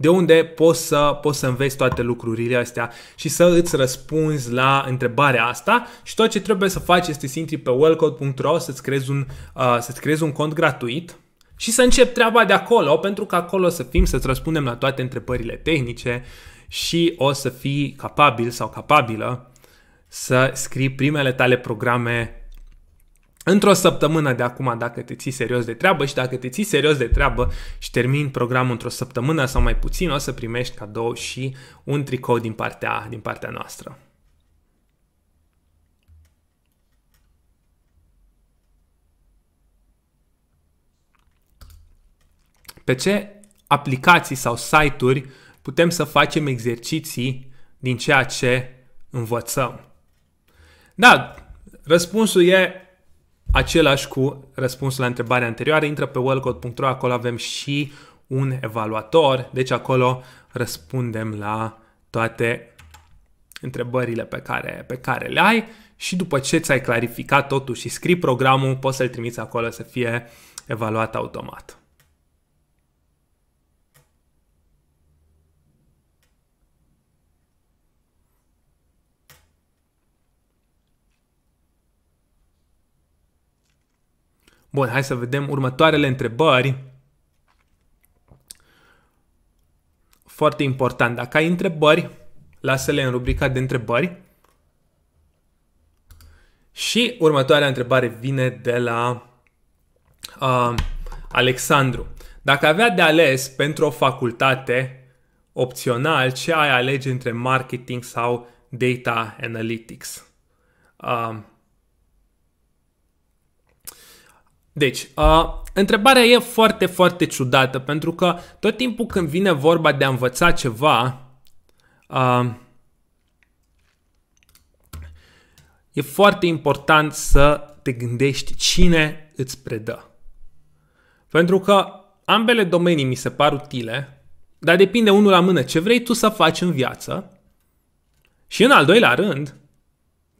de unde poți să, poți să înveți toate lucrurile astea și să îți răspunzi la întrebarea asta și tot ce trebuie să faci este să intri pe wellcode.ro să-ți creezi un, uh, să creezi un cont gratuit și să începi treaba de acolo, pentru că acolo să fim, să-ți răspundem la toate întrebările tehnice și o să fii capabil sau capabilă să scrii primele tale programe într-o săptămână de acum dacă te ții serios de treabă și dacă te ții serios de treabă și termin programul într-o săptămână sau mai puțin, o să primești cadou și un tricou din partea, din partea noastră. Pe ce aplicații sau site-uri putem să facem exerciții din ceea ce învățăm? Da, răspunsul e același cu răspunsul la întrebarea anterioară. Intră pe wellcode.ro, acolo avem și un evaluator, deci acolo răspundem la toate întrebările pe care, pe care le ai și după ce ți-ai clarificat totul și scrii programul, poți să-l trimiți acolo să fie evaluat automat. Bun, hai să vedem următoarele întrebări. Foarte important. Dacă ai întrebări, lasă-le în rubrica de întrebări. Și următoarea întrebare vine de la uh, Alexandru. Dacă avea de ales pentru o facultate opțional, ce ai alege între marketing sau data analytics? Uh, Deci, uh, întrebarea e foarte, foarte ciudată, pentru că tot timpul când vine vorba de a învăța ceva, uh, e foarte important să te gândești cine îți predă. Pentru că ambele domenii mi se par utile, dar depinde unul la mână ce vrei tu să faci în viață și în al doilea rând,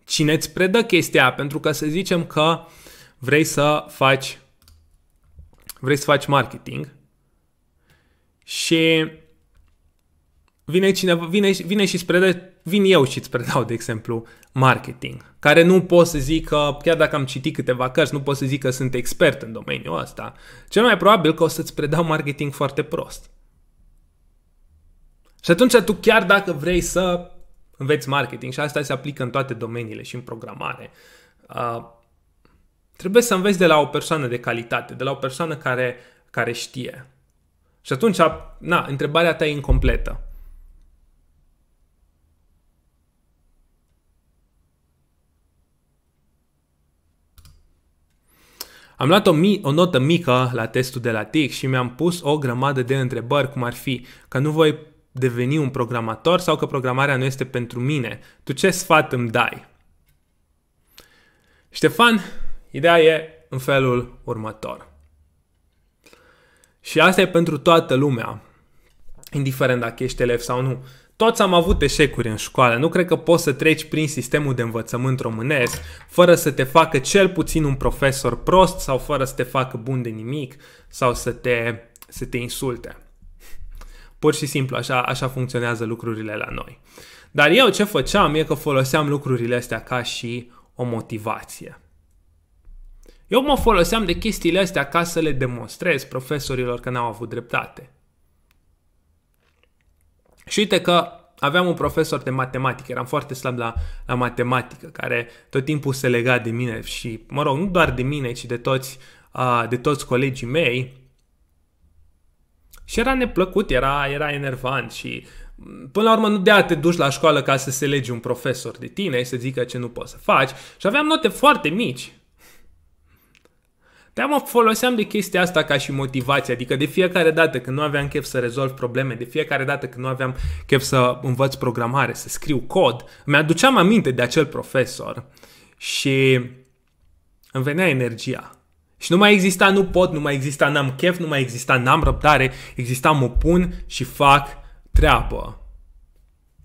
cine îți predă chestia, pentru că să zicem că vrei să faci vrei să faci marketing și vine cineva, vine, vine și spre vin eu și îți predau, de exemplu, marketing, care nu pot să zic că, chiar dacă am citit câteva cărți, nu pot să zic că sunt expert în domeniul ăsta. Cel mai probabil că o să-ți predau marketing foarte prost. Și atunci tu chiar dacă vrei să înveți marketing, și asta se aplică în toate domeniile și în programare, uh, Trebuie să înveți de la o persoană de calitate, de la o persoană care, care știe. Și atunci, na, întrebarea ta e incompletă. Am luat o, mi- o notă mică la testul de la TIC și mi-am pus o grămadă de întrebări, cum ar fi că nu voi deveni un programator sau că programarea nu este pentru mine. Tu ce sfat îmi dai? Ștefan, Ideea e în felul următor. Și asta e pentru toată lumea, indiferent dacă ești elev sau nu. Toți am avut eșecuri în școală. Nu cred că poți să treci prin sistemul de învățământ românesc fără să te facă cel puțin un profesor prost sau fără să te facă bun de nimic sau să te, să te insulte. Pur și simplu, așa, așa funcționează lucrurile la noi. Dar eu ce făceam e că foloseam lucrurile astea ca și o motivație. Eu mă foloseam de chestiile astea ca să le demonstrez profesorilor că n-au avut dreptate. Și uite că aveam un profesor de matematică, eram foarte slab la, la matematică, care tot timpul se lega de mine și, mă rog, nu doar de mine, ci de toți, uh, de toți colegii mei. Și era neplăcut, era, era enervant și Până la urmă nu de a te duci la școală ca să se legi un profesor de tine și să zică ce nu poți să faci și aveam note foarte mici. Dar mă foloseam de chestia asta ca și motivație, adică de fiecare dată când nu aveam chef să rezolv probleme, de fiecare dată când nu aveam chef să învăț programare, să scriu cod, mi-aduceam aminte de acel profesor și îmi venea energia. Și nu mai exista nu pot, nu mai exista n-am chef, nu mai exista n-am răbdare, exista mă pun și fac treabă.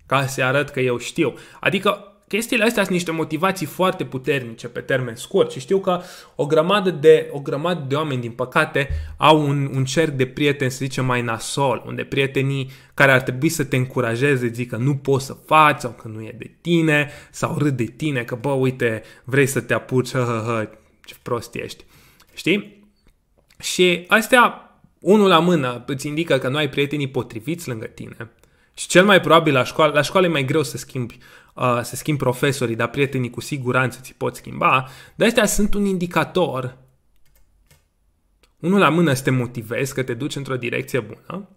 Ca să arăt că eu știu. Adică chestiile astea sunt niște motivații foarte puternice pe termen scurt și știu că o grămadă de, o grămadă de oameni, din păcate, au un, un cerc de prieteni, să zicem, mai nasol, unde prietenii care ar trebui să te încurajeze zic că nu poți să faci sau că nu e de tine sau râd de tine că, bă, uite, vrei să te apuci, hă, hă, ce prost ești. Știi? Și astea, unul la mână, îți indică că nu ai prietenii potriviți lângă tine. Și cel mai probabil la școală, la școală e mai greu să schimbi se schimb profesorii, dar prietenii cu siguranță ți pot schimba, dar astea sunt un indicator. Unul la mână să te motivezi că te duci într-o direcție bună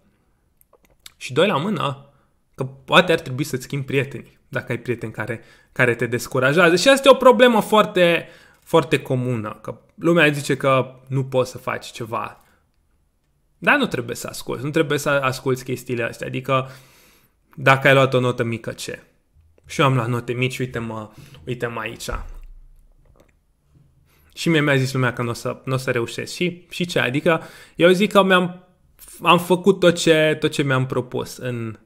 și doi la mână că poate ar trebui să-ți schimbi prietenii, dacă ai prieteni care, care te descurajează. Și asta e o problemă foarte, foarte comună, că lumea zice că nu poți să faci ceva. Dar nu trebuie să asculți, nu trebuie să asculți chestiile astea. Adică, dacă ai luat o notă mică, ce? Și eu am luat note mici, uite-mă, uite-mă aici. Și mie mi-a zis lumea că nu o să, n-o să reușesc. Și, și ce? Adică eu zic că mi-am am făcut tot ce, tot ce mi-am propus în,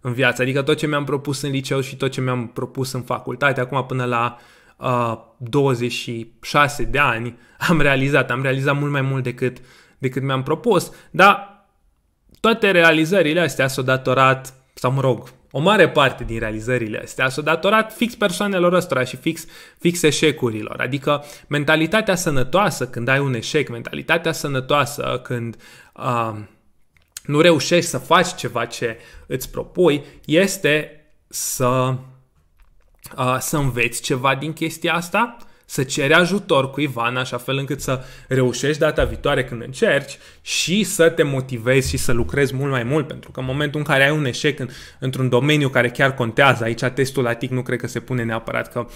în viață. Adică tot ce mi-am propus în liceu și tot ce mi-am propus în facultate. Acum până la uh, 26 de ani am realizat. Am realizat mult mai mult decât, decât mi-am propus. Dar toate realizările astea s-au datorat, sau mă rog, o mare parte din realizările astea s-a datorat fix persoanelor ăstora și fix, fix eșecurilor. Adică mentalitatea sănătoasă când ai un eșec, mentalitatea sănătoasă când uh, nu reușești să faci ceva ce îți propui, este să, uh, să înveți ceva din chestia asta, să ceri ajutor cuiva în așa fel încât să reușești data viitoare când încerci și să te motivezi și să lucrezi mult mai mult, pentru că în momentul în care ai un eșec în, într-un domeniu care chiar contează, aici testul ATIC nu cred că se pune neapărat că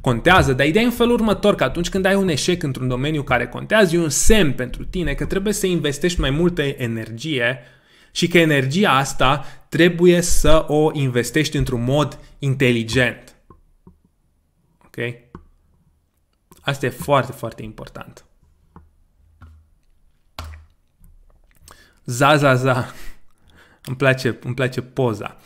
contează, dar ideea e în felul următor, că atunci când ai un eșec într-un domeniu care contează, e un semn pentru tine că trebuie să investești mai multă energie și că energia asta trebuie să o investești într-un mod inteligent. Ok? Asta e foarte, foarte important. Za, za, za. Îmi place, îmi place poza.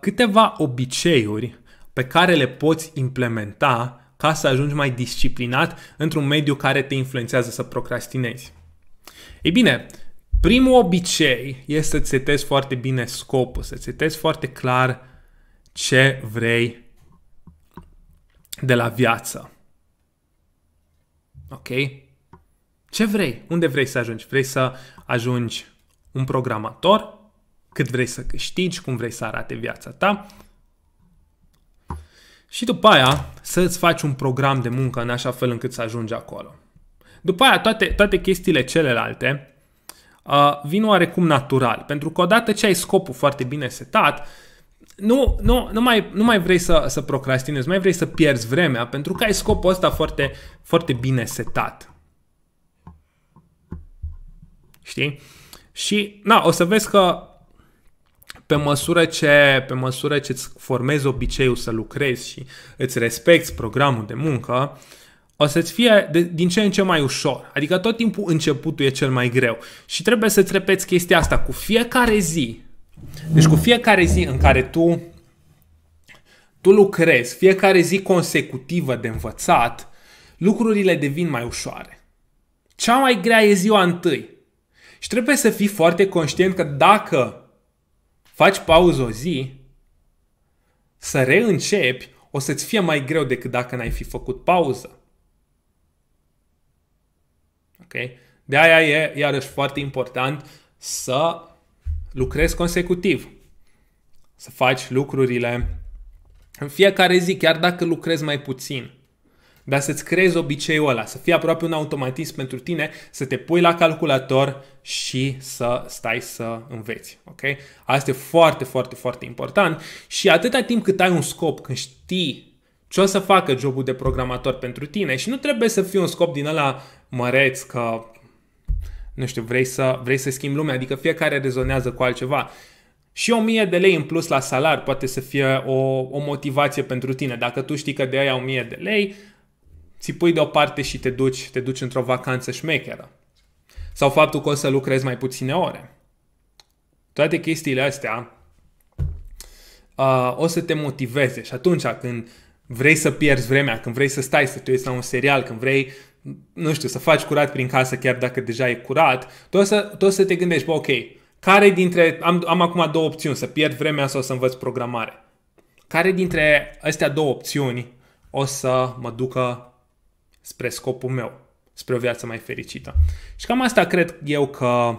câteva obiceiuri pe care le poți implementa ca să ajungi mai disciplinat într-un mediu care te influențează să procrastinezi. Ei bine, primul obicei este să-ți setezi foarte bine scopul, să-ți setezi foarte clar ce vrei de la viață. Ok. Ce vrei? Unde vrei să ajungi? Vrei să ajungi un programator? Cât vrei să câștigi? Cum vrei să arate viața ta? Și după aia să îți faci un program de muncă în așa fel încât să ajungi acolo. După aia toate, toate chestiile celelalte uh, vin oarecum natural, pentru că odată ce ai scopul foarte bine setat, nu, nu, nu, mai, nu mai vrei să, să procrastinezi, mai vrei să pierzi vremea pentru că ai scopul ăsta foarte, foarte bine setat. Știi? Și, na, o să vezi că pe măsură ce pe măsură ce îți formezi obiceiul să lucrezi și îți respecti programul de muncă, o să-ți fie de, din ce în ce mai ușor. Adică tot timpul începutul e cel mai greu. Și trebuie să-ți repeți chestia asta cu fiecare zi. Deci cu fiecare zi în care tu tu lucrezi, fiecare zi consecutivă de învățat, lucrurile devin mai ușoare. Cea mai grea e ziua întâi. Și trebuie să fii foarte conștient că dacă faci pauză o zi, să reîncepi, o să-ți fie mai greu decât dacă n-ai fi făcut pauză. Ok? De aia e, iarăși, foarte important să lucrezi consecutiv. Să faci lucrurile în fiecare zi, chiar dacă lucrezi mai puțin. Dar să-ți creezi obiceiul ăla, să fie aproape un automatism pentru tine, să te pui la calculator și să stai să înveți. Ok? Asta e foarte, foarte, foarte important. Și atâta timp cât ai un scop, când știi ce o să facă jobul de programator pentru tine și nu trebuie să fie un scop din ăla măreț că nu știu, vrei să, vrei să schimbi lumea, adică fiecare rezonează cu altceva. Și o mie de lei în plus la salar poate să fie o, o motivație pentru tine. Dacă tu știi că de aia o mie de lei, ți pui deoparte și te duci, te duci într-o vacanță șmecheră. Sau faptul că o să lucrezi mai puține ore. Toate chestiile astea uh, o să te motiveze și atunci când vrei să pierzi vremea, când vrei să stai să te uiți la un serial, când vrei nu știu, să faci curat prin casă chiar dacă deja e curat, tot să, tot să te gândești, bă, ok, care dintre, am, am acum două opțiuni, să pierd vremea sau să învăț programare. Care dintre astea două opțiuni o să mă ducă spre scopul meu, spre o viață mai fericită. Și cam asta cred eu că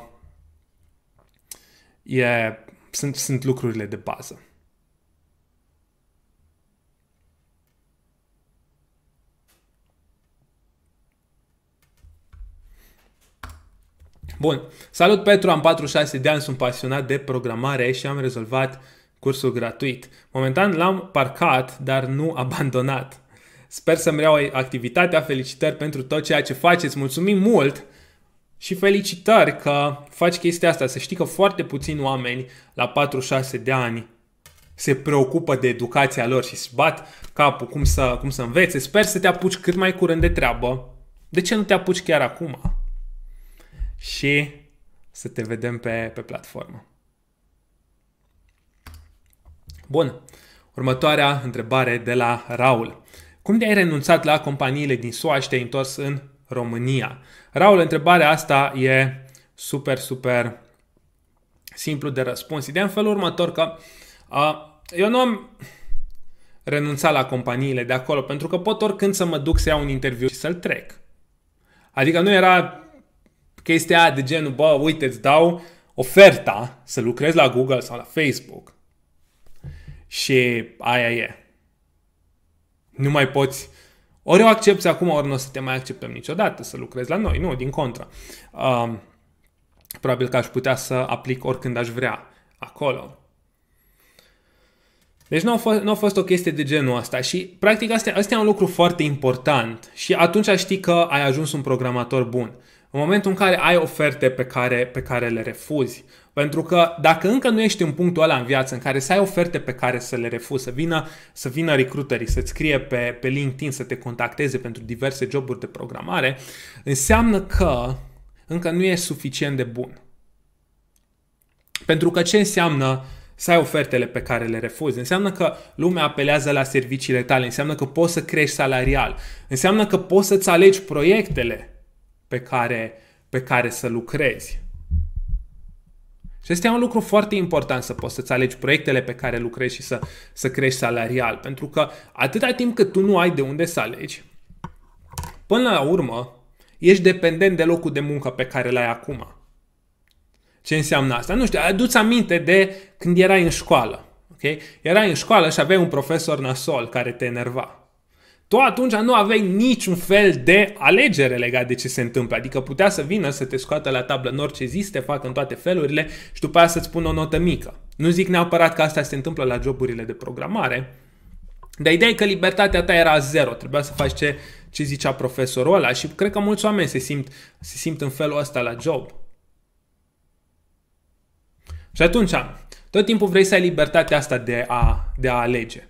e, sunt, sunt lucrurile de bază. Bun, salut Petru, am 46 de ani, sunt pasionat de programare și am rezolvat cursul gratuit. Momentan l-am parcat, dar nu [LAUGHS] abandonat. Sper să-mi iau activitatea, felicitări pentru tot ceea ce faceți, mulțumim mult și felicitări că faci chestia asta. Să știi că foarte puțini oameni la 46 de ani se preocupă de educația lor și se bat capul cum să, cum să învețe. Sper să te apuci cât mai curând de treabă. De ce nu te apuci chiar acum? și să te vedem pe, pe platformă. Bun. Următoarea întrebare de la Raul. Cum de ai renunțat la companiile din SUA și te-ai întors în România? Raul, întrebarea asta e super, super simplu de răspuns. Ideea în felul următor că uh, eu nu am renunțat la companiile de acolo pentru că pot oricând să mă duc să iau un interviu și să-l trec. Adică nu era chestia de genul, bă, uite, îți dau oferta să lucrezi la Google sau la Facebook. Și aia e. Nu mai poți ori o accepti acum, ori nu o să te mai acceptăm niciodată să lucrezi la noi. Nu, din contră. Um, probabil că aș putea să aplic oricând aș vrea acolo. Deci nu a, fost, nu a fost o chestie de genul ăsta și practic asta, asta e un lucru foarte important și atunci știi că ai ajuns un programator bun. În momentul în care ai oferte pe care, pe care le refuzi, pentru că dacă încă nu ești în punctul ăla în viață în care să ai oferte pe care să le refuzi, să vină, să vină recruiterii, să-ți scrie pe, pe LinkedIn, să te contacteze pentru diverse joburi de programare, înseamnă că încă nu ești suficient de bun. Pentru că ce înseamnă să ai ofertele pe care le refuzi. Înseamnă că lumea apelează la serviciile tale, înseamnă că poți să crești salarial, înseamnă că poți să-ți alegi proiectele pe care, pe care să lucrezi. Și este un lucru foarte important să poți să-ți alegi proiectele pe care lucrezi și să, să crești salarial. Pentru că atâta timp cât tu nu ai de unde să alegi, până la urmă, ești dependent de locul de muncă pe care l-ai acum. Ce înseamnă asta? Nu știu, adu-ți aminte de când erai în școală. Okay? Erai în școală și aveai un profesor nasol care te enerva tu atunci nu aveai niciun fel de alegere legat de ce se întâmplă. Adică putea să vină să te scoată la tablă în orice zi, să te facă în toate felurile și după aia să-ți pună o notă mică. Nu zic neapărat că asta se întâmplă la joburile de programare, dar ideea e că libertatea ta era zero, trebuia să faci ce, ce zicea profesorul ăla și cred că mulți oameni se simt, se simt în felul ăsta la job. Și atunci, tot timpul vrei să ai libertatea asta de a, de a alege.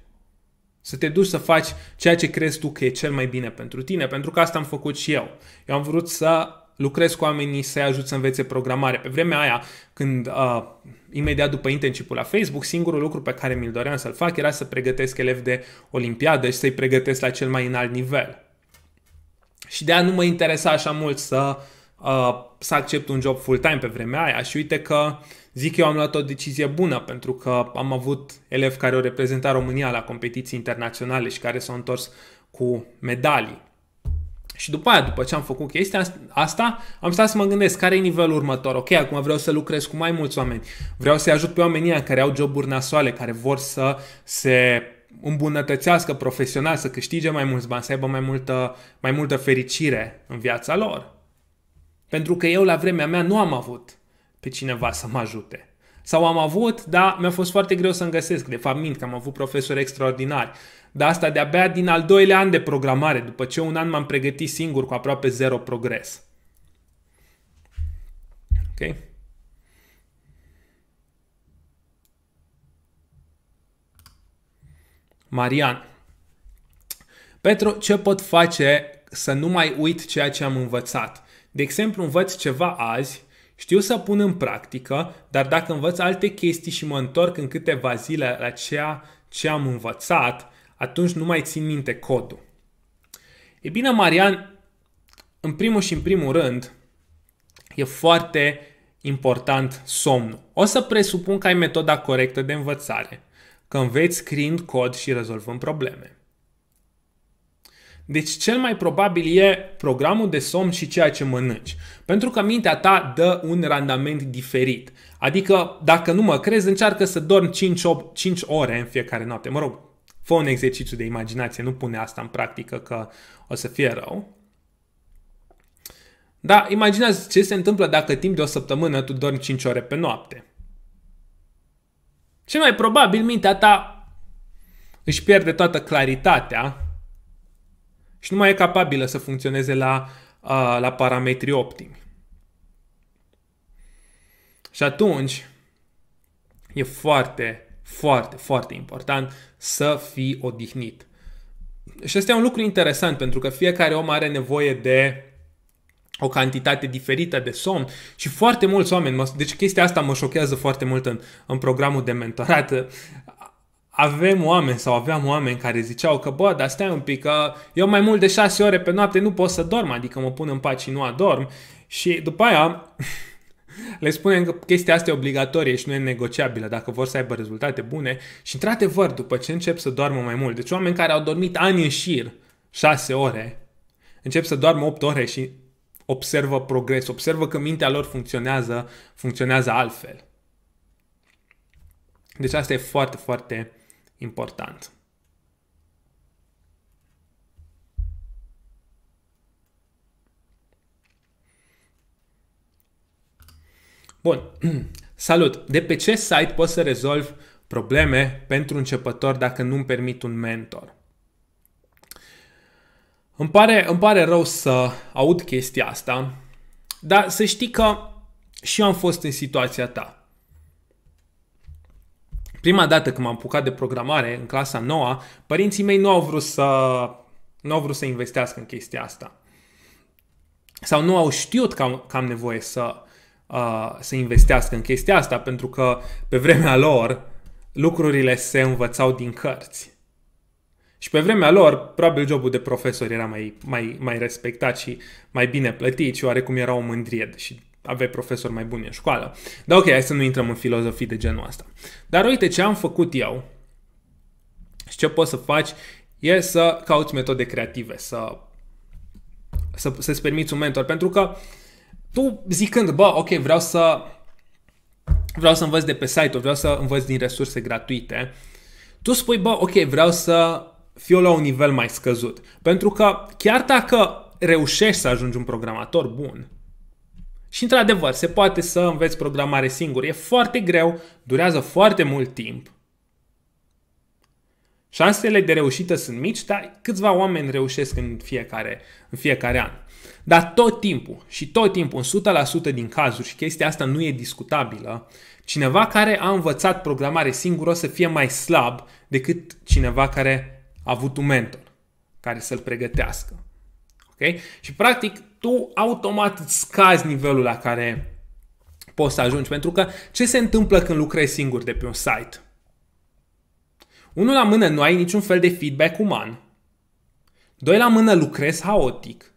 Să te duci să faci ceea ce crezi tu că e cel mai bine pentru tine, pentru că asta am făcut și eu. Eu am vrut să lucrez cu oamenii să-i ajut să învețe programare. Pe vremea aia, când uh, imediat după internshipul la Facebook, singurul lucru pe care mi-l doream să-l fac era să pregătesc elevi de olimpiadă și să-i pregătesc la cel mai înalt nivel. Și de aia nu mă interesa așa mult să, uh, să accept un job full-time pe vremea aia și uite că uh, Zic eu am luat o decizie bună pentru că am avut elevi care au reprezentat România la competiții internaționale și care s-au întors cu medalii. Și după aia, după ce am făcut chestia asta, am stat să mă gândesc care e nivelul următor. Ok, acum vreau să lucrez cu mai mulți oameni. Vreau să-i ajut pe oamenii care au joburi nasoale, care vor să se îmbunătățească profesional, să câștige mai mulți bani, să aibă mai multă, mai multă fericire în viața lor. Pentru că eu la vremea mea nu am avut pe cineva să mă ajute. Sau am avut, dar mi-a fost foarte greu să-mi găsesc. De fapt, mint că am avut profesori extraordinari. Dar asta de-abia din al doilea an de programare, după ce un an m-am pregătit singur cu aproape zero progres. Ok? Marian. Petru, ce pot face să nu mai uit ceea ce am învățat? De exemplu, învăț ceva azi știu să pun în practică, dar dacă învăț alte chestii și mă întorc în câteva zile la ceea ce am învățat, atunci nu mai țin minte codul. E bine, Marian, în primul și în primul rând, e foarte important somnul. O să presupun că ai metoda corectă de învățare, că înveți scriind cod și rezolvând probleme. Deci cel mai probabil e programul de somn și ceea ce mănânci. Pentru că mintea ta dă un randament diferit. Adică, dacă nu mă crezi, încearcă să dormi 5, 8, 5 ore în fiecare noapte. Mă rog, fă un exercițiu de imaginație, nu pune asta în practică că o să fie rău. Dar imaginează ce se întâmplă dacă timp de o săptămână tu dormi 5 ore pe noapte. Cel mai probabil mintea ta își pierde toată claritatea și nu mai e capabilă să funcționeze la, la parametri optimi. Și atunci e foarte, foarte, foarte important să fii odihnit. Și este un lucru interesant pentru că fiecare om are nevoie de o cantitate diferită de somn și foarte mulți oameni, deci chestia asta mă șochează foarte mult în, în programul de mentorat, avem oameni sau aveam oameni care ziceau că, bă, dar stai un pic, că eu mai mult de șase ore pe noapte nu pot să dorm, adică mă pun în pace și nu adorm. Și după aia [LAUGHS] le spunem că chestia asta e obligatorie și nu e negociabilă dacă vor să aibă rezultate bune și într-adevăr, după ce încep să doarmă mai mult, deci oameni care au dormit ani în șir, șase ore, încep să doarmă 8 ore și observă progres, observă că mintea lor funcționează, funcționează altfel. Deci asta e foarte, foarte important. Bun. [CLEARS THROAT] Salut! De pe ce site poți să rezolvi probleme pentru începător dacă nu-mi permit un mentor? Îmi pare, îmi pare rău să aud chestia asta, dar să știi că și eu am fost în situația ta. Prima dată când m-am apucat de programare, în clasa 9, părinții mei nu au vrut să, nu au vrut să investească în chestia asta. Sau nu au știut că am, că am nevoie să, uh, să investească în chestia asta, pentru că pe vremea lor lucrurile se învățau din cărți. Și pe vremea lor, probabil jobul de profesor era mai, mai, mai respectat și mai bine plătit și oarecum era o mândrie, și aveai profesori mai buni în școală. Dar ok, hai să nu intrăm în filozofii de genul ăsta. Dar uite ce am făcut eu și ce poți să faci e să cauți metode creative, să, să, să-ți permiți un mentor. Pentru că tu zicând, bă, ok, vreau să vreau să învăț de pe site-ul, vreau să învăț din resurse gratuite, tu spui, bă, ok, vreau să fiu la un nivel mai scăzut. Pentru că chiar dacă reușești să ajungi un programator bun, și într-adevăr, se poate să înveți programare singur. E foarte greu, durează foarte mult timp. Șansele de reușită sunt mici, dar câțiva oameni reușesc în fiecare, în fiecare an. Dar tot timpul, și tot timpul, în 100% din cazuri, și chestia asta nu e discutabilă, cineva care a învățat programare singur o să fie mai slab decât cineva care a avut un mentor care să-l pregătească. Okay? Și practic, tu automat îți scazi nivelul la care poți să ajungi. Pentru că ce se întâmplă când lucrezi singur de pe un site? Unul la mână nu ai niciun fel de feedback uman. Doi la mână lucrezi haotic.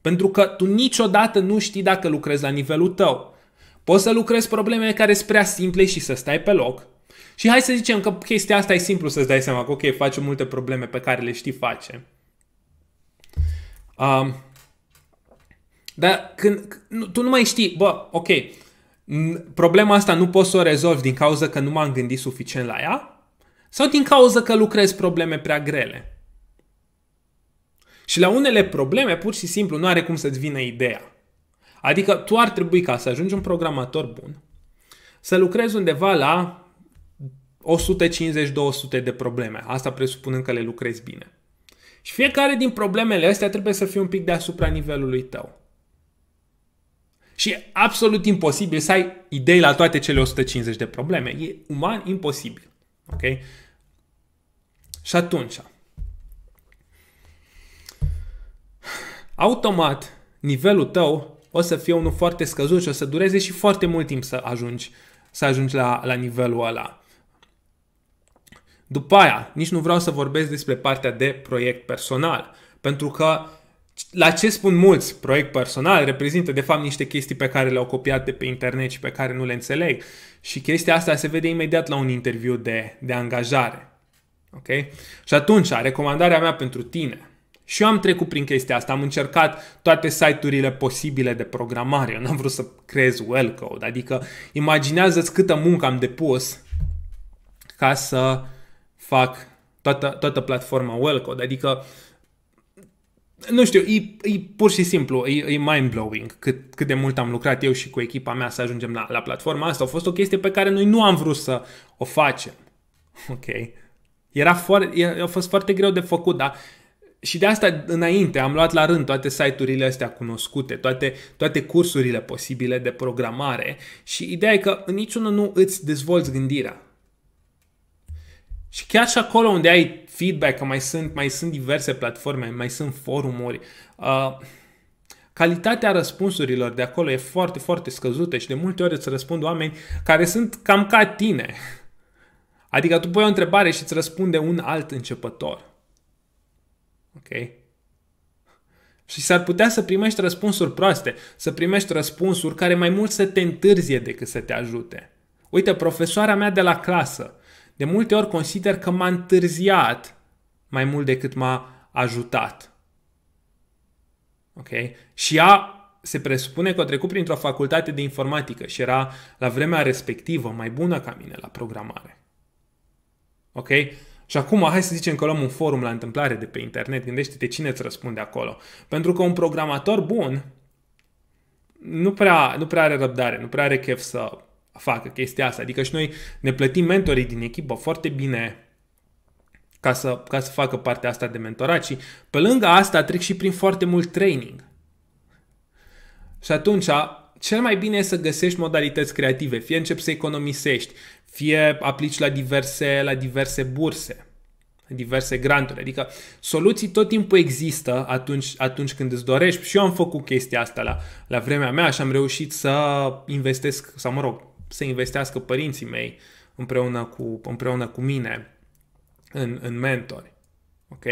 Pentru că tu niciodată nu știi dacă lucrezi la nivelul tău. Poți să lucrezi probleme care sunt prea simple și să stai pe loc. Și hai să zicem că chestia asta e simplu să-ți dai seama că ok, faci multe probleme pe care le știi face. Um, dar când, tu nu mai știi, bă, ok, problema asta nu pot să o rezolv din cauza că nu m-am gândit suficient la ea sau din cauza că lucrez probleme prea grele. Și la unele probleme, pur și simplu, nu are cum să-ți vină ideea. Adică tu ar trebui ca să ajungi un programator bun, să lucrezi undeva la 150-200 de probleme. Asta presupunând că le lucrezi bine. Și fiecare din problemele astea trebuie să fie un pic deasupra nivelului tău. Și e absolut imposibil să ai idei la toate cele 150 de probleme. E uman imposibil. Ok? Și atunci, automat, nivelul tău o să fie unul foarte scăzut și o să dureze și foarte mult timp să ajungi, să ajungi la, la nivelul ăla. După aia, nici nu vreau să vorbesc despre partea de proiect personal, pentru că la ce spun mulți, proiect personal reprezintă de fapt niște chestii pe care le-au copiat de pe internet și pe care nu le înțeleg. Și chestia asta se vede imediat la un interviu de, de angajare. Ok? Și atunci, recomandarea mea pentru tine. Și eu am trecut prin chestia asta, am încercat toate site-urile posibile de programare, eu n-am vrut să creez well code, adică imaginează-ți câtă muncă am depus ca să fac toată, toată platforma well code, adică uh, nu știu, e, e pur și simplu, e, e mind-blowing cât, cât de mult am lucrat eu și cu echipa mea să ajungem la, la platforma asta. A fost o chestie pe care noi nu am vrut să o facem. [LAUGHS] Ok. Era foarte, a fost foarte greu de făcut, dar și de asta înainte am luat la rând toate site-urile astea cunoscute, toate, toate cursurile posibile de programare și ideea e că niciunul nu îți dezvolți gândirea și chiar și acolo unde ai feedback, că mai sunt, mai sunt diverse platforme, mai sunt forumuri, uh, calitatea răspunsurilor de acolo e foarte, foarte scăzută și de multe ori îți răspund oameni care sunt cam ca tine. Adică tu pui o întrebare și îți răspunde un alt începător. Ok? Și s-ar putea să primești răspunsuri proaste, să primești răspunsuri care mai mult să te întârzie decât să te ajute. Uite, profesoara mea de la clasă, de multe ori consider că m-a întârziat mai mult decât m-a ajutat. Ok? Și ea se presupune că a trecut printr-o facultate de informatică și era la vremea respectivă mai bună ca mine la programare. Ok? Și acum, hai să zicem că luăm un forum la întâmplare de pe internet, gândește-te cine îți răspunde acolo. Pentru că un programator bun nu prea, nu prea are răbdare, nu prea are chef să facă chestia asta. Adică și noi ne plătim mentorii din echipă foarte bine ca să, ca să facă partea asta de mentorat și pe lângă asta trec și prin foarte mult training. Și atunci, cel mai bine e să găsești modalități creative, fie începi să economisești, fie aplici la diverse, la diverse burse, diverse granturi. Adică soluții tot timpul există atunci, atunci când îți dorești. Și eu am făcut chestia asta la, la vremea mea și am reușit să investesc, sau mă rog, să investească părinții mei împreună cu, împreună cu mine în, în mentori. Ok?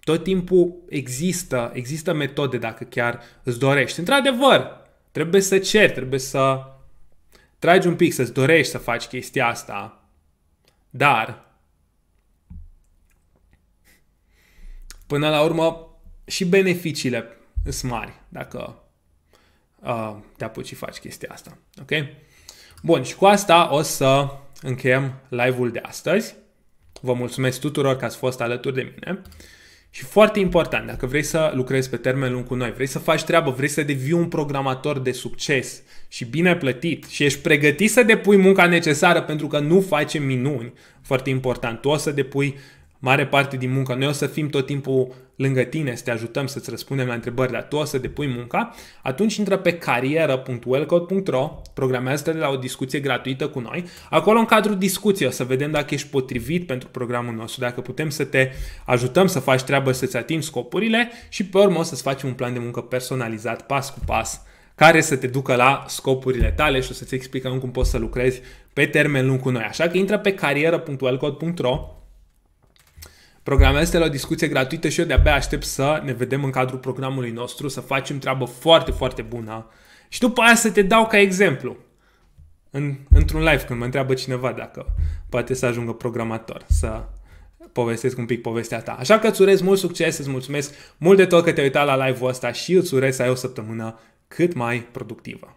Tot timpul există, există metode dacă chiar îți dorești. Într-adevăr, trebuie să ceri, trebuie să tragi un pic, să-ți dorești să faci chestia asta. Dar, până la urmă, și beneficiile sunt mari dacă uh, te apuci și faci chestia asta. Ok? Bun, și cu asta o să încheiem live-ul de astăzi. Vă mulțumesc tuturor că ați fost alături de mine. Și foarte important, dacă vrei să lucrezi pe termen lung cu noi, vrei să faci treabă, vrei să devii un programator de succes și bine plătit și ești pregătit să depui munca necesară pentru că nu facem minuni, foarte important, tu o să depui mare parte din muncă. Noi o să fim tot timpul lângă tine, să te ajutăm să-ți răspundem la întrebări, dar tu o să depui munca, atunci intră pe carieră.wellcode.ro, programează-te la o discuție gratuită cu noi. Acolo în cadrul discuției o să vedem dacă ești potrivit pentru programul nostru, dacă putem să te ajutăm să faci treabă, să-ți atingi scopurile și pe urmă o să-ți facem un plan de muncă personalizat, pas cu pas, care să te ducă la scopurile tale și o să-ți explicăm cum poți să lucrezi pe termen lung cu noi. Așa că intră pe carieră.wellcode.ro Programarea este la o discuție gratuită și eu de-abia aștept să ne vedem în cadrul programului nostru, să facem treabă foarte, foarte bună și după aia să te dau ca exemplu în, într-un live când mă întreabă cineva dacă poate să ajungă programator, să povestesc un pic povestea ta. Așa că îți urez mult succes, îți mulțumesc mult de tot că te-ai uitat la live-ul ăsta și îți urez să ai o săptămână cât mai productivă.